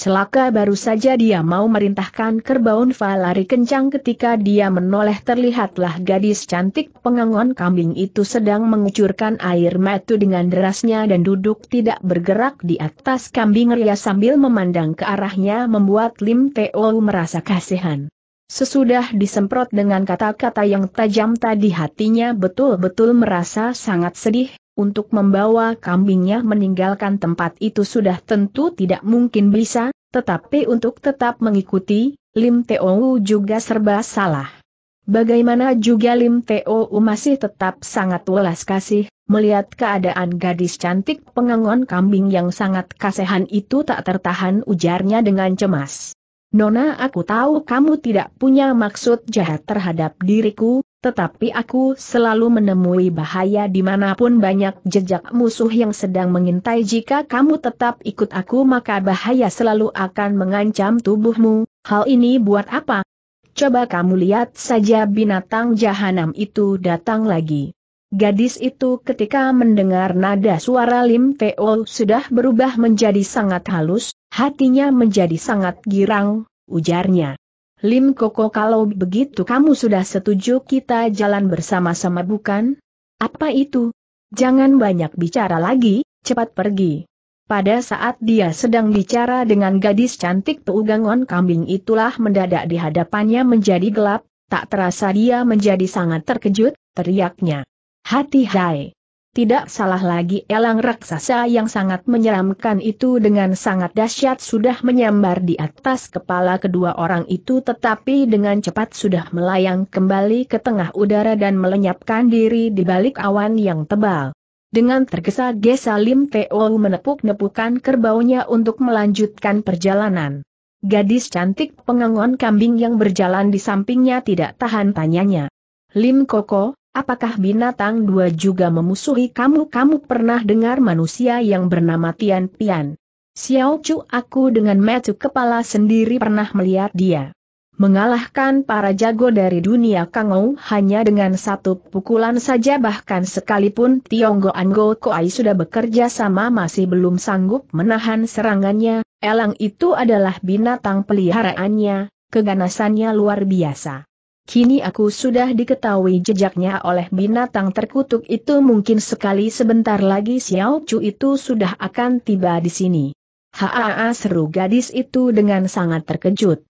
Celaka baru saja dia mau merintahkan kerbaun Fa lari kencang ketika dia menoleh terlihatlah gadis cantik pengangon kambing itu sedang mengucurkan air matu dengan derasnya dan duduk tidak bergerak di atas kambing ria sambil memandang ke arahnya membuat Lim Teo merasa kasihan. Sesudah disemprot dengan kata-kata yang tajam tadi hatinya betul-betul merasa sangat sedih, untuk membawa kambingnya meninggalkan tempat itu sudah tentu tidak mungkin bisa, tetapi untuk tetap mengikuti, Lim Teo juga serba salah. Bagaimana juga Lim Teo masih tetap sangat welas kasih, melihat keadaan gadis cantik pengangon kambing yang sangat kasihan itu tak tertahan ujarnya dengan cemas. Nona aku tahu kamu tidak punya maksud jahat terhadap diriku, tetapi aku selalu menemui bahaya dimanapun banyak jejak musuh yang sedang mengintai jika kamu tetap ikut aku maka bahaya selalu akan mengancam tubuhmu, hal ini buat apa? Coba kamu lihat saja binatang jahanam itu datang lagi. Gadis itu ketika mendengar nada suara Lim Teo sudah berubah menjadi sangat halus, hatinya menjadi sangat girang, ujarnya. Lim Koko kalau begitu kamu sudah setuju kita jalan bersama-sama bukan? Apa itu? Jangan banyak bicara lagi, cepat pergi. Pada saat dia sedang bicara dengan gadis cantik peugangon kambing itulah mendadak di hadapannya menjadi gelap, tak terasa dia menjadi sangat terkejut, teriaknya. Hati-hai! Tidak salah lagi elang raksasa yang sangat menyeramkan itu dengan sangat dahsyat sudah menyambar di atas kepala kedua orang itu tetapi dengan cepat sudah melayang kembali ke tengah udara dan melenyapkan diri di balik awan yang tebal. Dengan tergesa-gesa Lim Teo menepuk-nepukan kerbaunya untuk melanjutkan perjalanan. Gadis cantik pengangon kambing yang berjalan di sampingnya tidak tahan tanyanya. Lim Koko, Apakah binatang dua juga memusuhi kamu? Kamu pernah dengar manusia yang bernama Tian Pian? Xiao Chu aku dengan metu kepala sendiri pernah melihat dia. Mengalahkan para jago dari dunia Kangou hanya dengan satu pukulan saja bahkan sekalipun Tionggo Anggo Koai sudah bekerja sama masih belum sanggup menahan serangannya, elang itu adalah binatang peliharaannya, keganasannya luar biasa. Kini aku sudah diketahui jejaknya oleh binatang terkutuk itu mungkin sekali sebentar lagi Xiao Chu itu sudah akan tiba di sini. Haa seru gadis itu dengan sangat terkejut.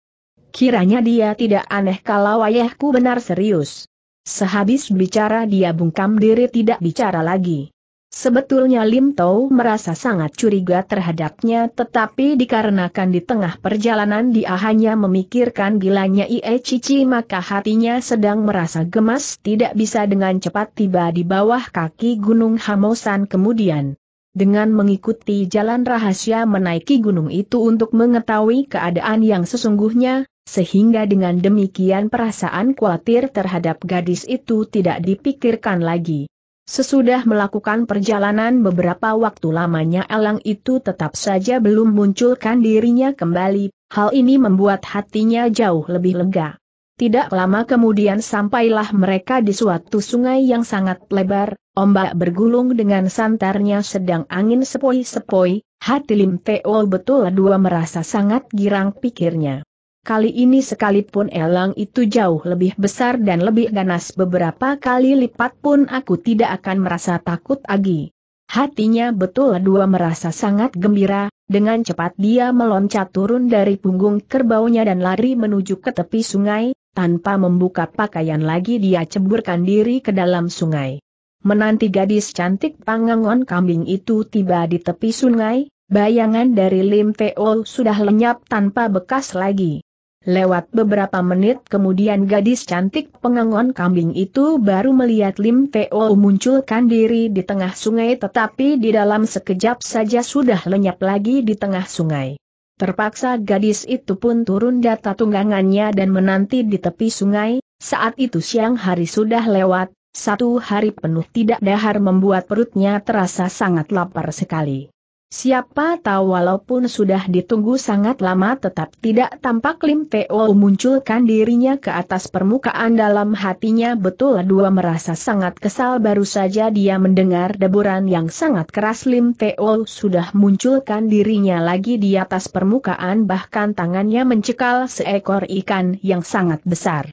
Kiranya dia tidak aneh kalau ayahku benar serius. Sehabis bicara dia bungkam diri tidak bicara lagi. Sebetulnya Lim Tau merasa sangat curiga terhadapnya tetapi dikarenakan di tengah perjalanan dia hanya memikirkan gilanya Ie Cici maka hatinya sedang merasa gemas tidak bisa dengan cepat tiba di bawah kaki Gunung Hamosan kemudian. Dengan mengikuti jalan rahasia menaiki gunung itu untuk mengetahui keadaan yang sesungguhnya, sehingga dengan demikian perasaan khawatir terhadap gadis itu tidak dipikirkan lagi. Sesudah melakukan perjalanan beberapa waktu lamanya elang itu tetap saja belum munculkan dirinya kembali, hal ini membuat hatinya jauh lebih lega. Tidak lama kemudian sampailah mereka di suatu sungai yang sangat lebar, ombak bergulung dengan santarnya sedang angin sepoi-sepoi, hati Lim Teo betul dua merasa sangat girang pikirnya. Kali ini sekalipun elang itu jauh lebih besar dan lebih ganas beberapa kali lipat pun aku tidak akan merasa takut lagi. Hatinya betul dua merasa sangat gembira, dengan cepat dia meloncat turun dari punggung kerbaunya dan lari menuju ke tepi sungai, tanpa membuka pakaian lagi dia ceburkan diri ke dalam sungai. Menanti gadis cantik pangangon kambing itu tiba di tepi sungai, bayangan dari Lim Teo sudah lenyap tanpa bekas lagi. Lewat beberapa menit kemudian gadis cantik pengangon kambing itu baru melihat Lim Teo munculkan diri di tengah sungai tetapi di dalam sekejap saja sudah lenyap lagi di tengah sungai. Terpaksa gadis itu pun turun data tunggangannya dan menanti di tepi sungai, saat itu siang hari sudah lewat, satu hari penuh tidak dahar membuat perutnya terasa sangat lapar sekali. Siapa tahu walaupun sudah ditunggu sangat lama tetap tidak tampak Lim Teo munculkan dirinya ke atas permukaan dalam hatinya betul dua merasa sangat kesal baru saja dia mendengar deburan yang sangat keras Lim Teo sudah munculkan dirinya lagi di atas permukaan bahkan tangannya mencekal seekor ikan yang sangat besar.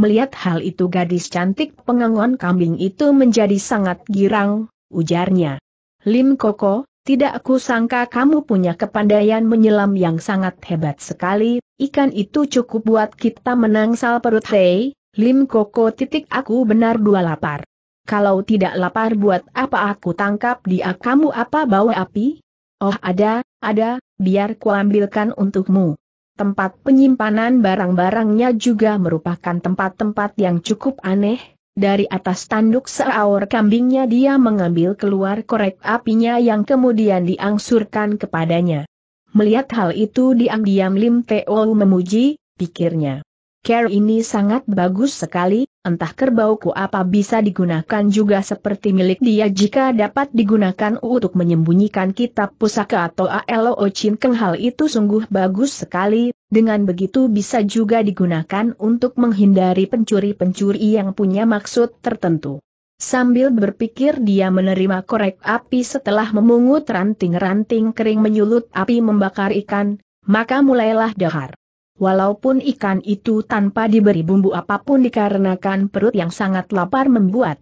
Melihat hal itu gadis cantik pengangon kambing itu menjadi sangat girang, ujarnya. Lim Koko, tidak aku sangka kamu punya kepandaian menyelam yang sangat hebat sekali, ikan itu cukup buat kita menangsal perut hei, Lim Koko titik aku benar dua lapar. Kalau tidak lapar buat apa aku tangkap dia kamu apa bawa api? Oh ada, ada, biar kuambilkan untukmu. Tempat penyimpanan barang-barangnya juga merupakan tempat-tempat yang cukup aneh, dari atas tanduk seaur kambingnya dia mengambil keluar korek apinya yang kemudian diangsurkan kepadanya. Melihat hal itu diam-diam Lim Teo memuji, pikirnya. Care ini sangat bagus sekali, entah kerbauku apa bisa digunakan juga seperti milik dia jika dapat digunakan untuk menyembunyikan kitab pusaka atau ALO Ocin Keng hal itu sungguh bagus sekali, dengan begitu bisa juga digunakan untuk menghindari pencuri-pencuri yang punya maksud tertentu. Sambil berpikir dia menerima korek api setelah memungut ranting-ranting kering menyulut api membakar ikan, maka mulailah dahar. Walaupun ikan itu tanpa diberi bumbu apapun dikarenakan perut yang sangat lapar membuat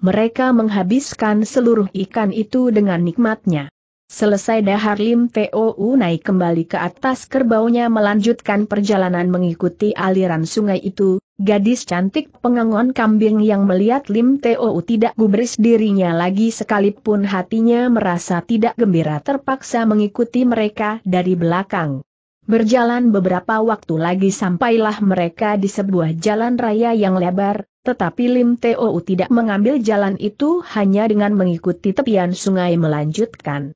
mereka menghabiskan seluruh ikan itu dengan nikmatnya. Selesai dahar Lim POU naik kembali ke atas kerbaunya melanjutkan perjalanan mengikuti aliran sungai itu, gadis cantik pengangon kambing yang melihat Lim Tou tidak gubris dirinya lagi sekalipun hatinya merasa tidak gembira terpaksa mengikuti mereka dari belakang. Berjalan beberapa waktu lagi sampailah mereka di sebuah jalan raya yang lebar, tetapi Lim Tou tidak mengambil jalan itu hanya dengan mengikuti tepian sungai melanjutkan.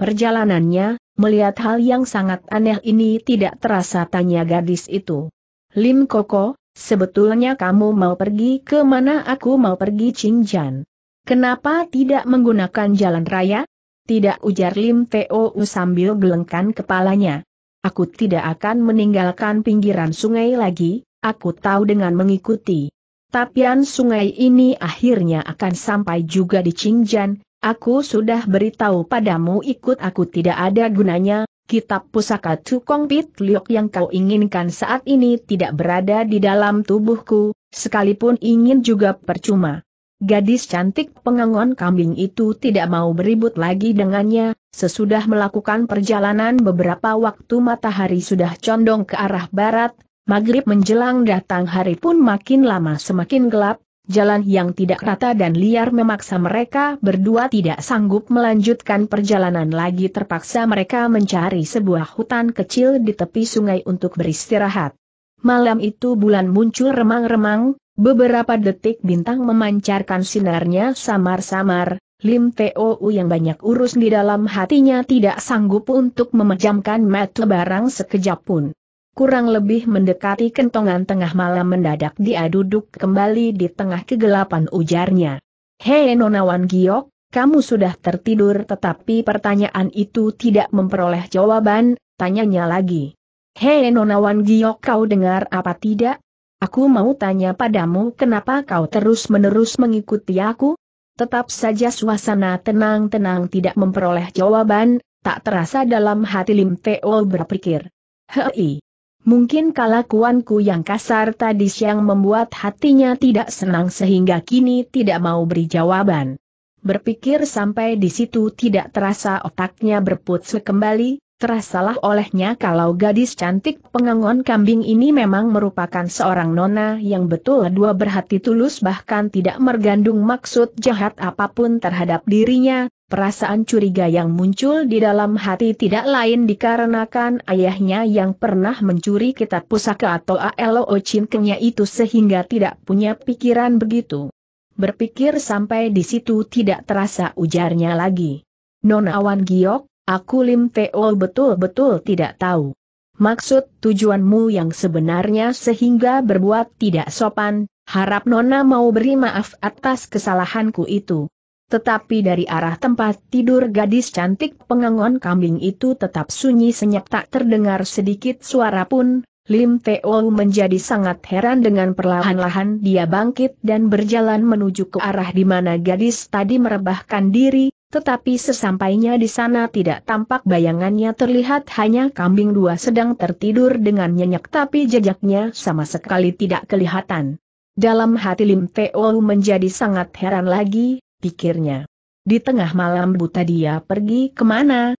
Perjalanannya, melihat hal yang sangat aneh ini tidak terasa tanya gadis itu. Lim Koko, sebetulnya kamu mau pergi ke mana aku mau pergi Cingjan. Kenapa tidak menggunakan jalan raya? Tidak ujar Lim T.O.U sambil gelengkan kepalanya. Aku tidak akan meninggalkan pinggiran sungai lagi, aku tahu dengan mengikuti. Tapian sungai ini akhirnya akan sampai juga di Cingjan, Aku sudah beritahu padamu ikut aku tidak ada gunanya, kitab pusaka Cukong Pit Liok yang kau inginkan saat ini tidak berada di dalam tubuhku, sekalipun ingin juga percuma. Gadis cantik pengangon kambing itu tidak mau beribut lagi dengannya, sesudah melakukan perjalanan beberapa waktu matahari sudah condong ke arah barat, maghrib menjelang datang hari pun makin lama semakin gelap, Jalan yang tidak rata dan liar memaksa mereka berdua tidak sanggup melanjutkan perjalanan lagi terpaksa mereka mencari sebuah hutan kecil di tepi sungai untuk beristirahat. Malam itu bulan muncul remang-remang, beberapa detik bintang memancarkan sinarnya samar-samar, Lim T.O.U. yang banyak urus di dalam hatinya tidak sanggup untuk memejamkan mata barang sekejap pun. Kurang lebih mendekati kentongan tengah malam mendadak dia duduk kembali di tengah kegelapan ujarnya. Hei nonawan giok, kamu sudah tertidur tetapi pertanyaan itu tidak memperoleh jawaban, tanyanya lagi. Hei nonawan giok kau dengar apa tidak? Aku mau tanya padamu kenapa kau terus-menerus mengikuti aku? Tetap saja suasana tenang-tenang tidak memperoleh jawaban, tak terasa dalam hati Lim Teo berpikir. Hei, Mungkin kalakuanku yang kasar tadi siang membuat hatinya tidak senang sehingga kini tidak mau beri jawaban. Berpikir sampai di situ tidak terasa otaknya berputus kembali, terasalah olehnya kalau gadis cantik pengangon kambing ini memang merupakan seorang nona yang betul dua berhati tulus bahkan tidak mergandung maksud jahat apapun terhadap dirinya, Perasaan curiga yang muncul di dalam hati tidak lain dikarenakan ayahnya yang pernah mencuri kitab pusaka atau ALO Cinkengnya itu sehingga tidak punya pikiran begitu. Berpikir sampai di situ tidak terasa ujarnya lagi. Nona Awan Giok, aku Lim Teo betul-betul tidak tahu. Maksud tujuanmu yang sebenarnya sehingga berbuat tidak sopan, harap Nona mau beri maaf atas kesalahanku itu. Tetapi dari arah tempat tidur gadis cantik pengangon kambing itu tetap sunyi senyap tak terdengar sedikit suara pun, Lim Teo menjadi sangat heran dengan perlahan-lahan dia bangkit dan berjalan menuju ke arah di mana gadis tadi merebahkan diri, tetapi sesampainya di sana tidak tampak bayangannya terlihat hanya kambing dua sedang tertidur dengan nyenyak tapi jejaknya sama sekali tidak kelihatan. Dalam hati Lim Teo menjadi sangat heran lagi, pikirnya. Di tengah malam buta dia pergi kemana,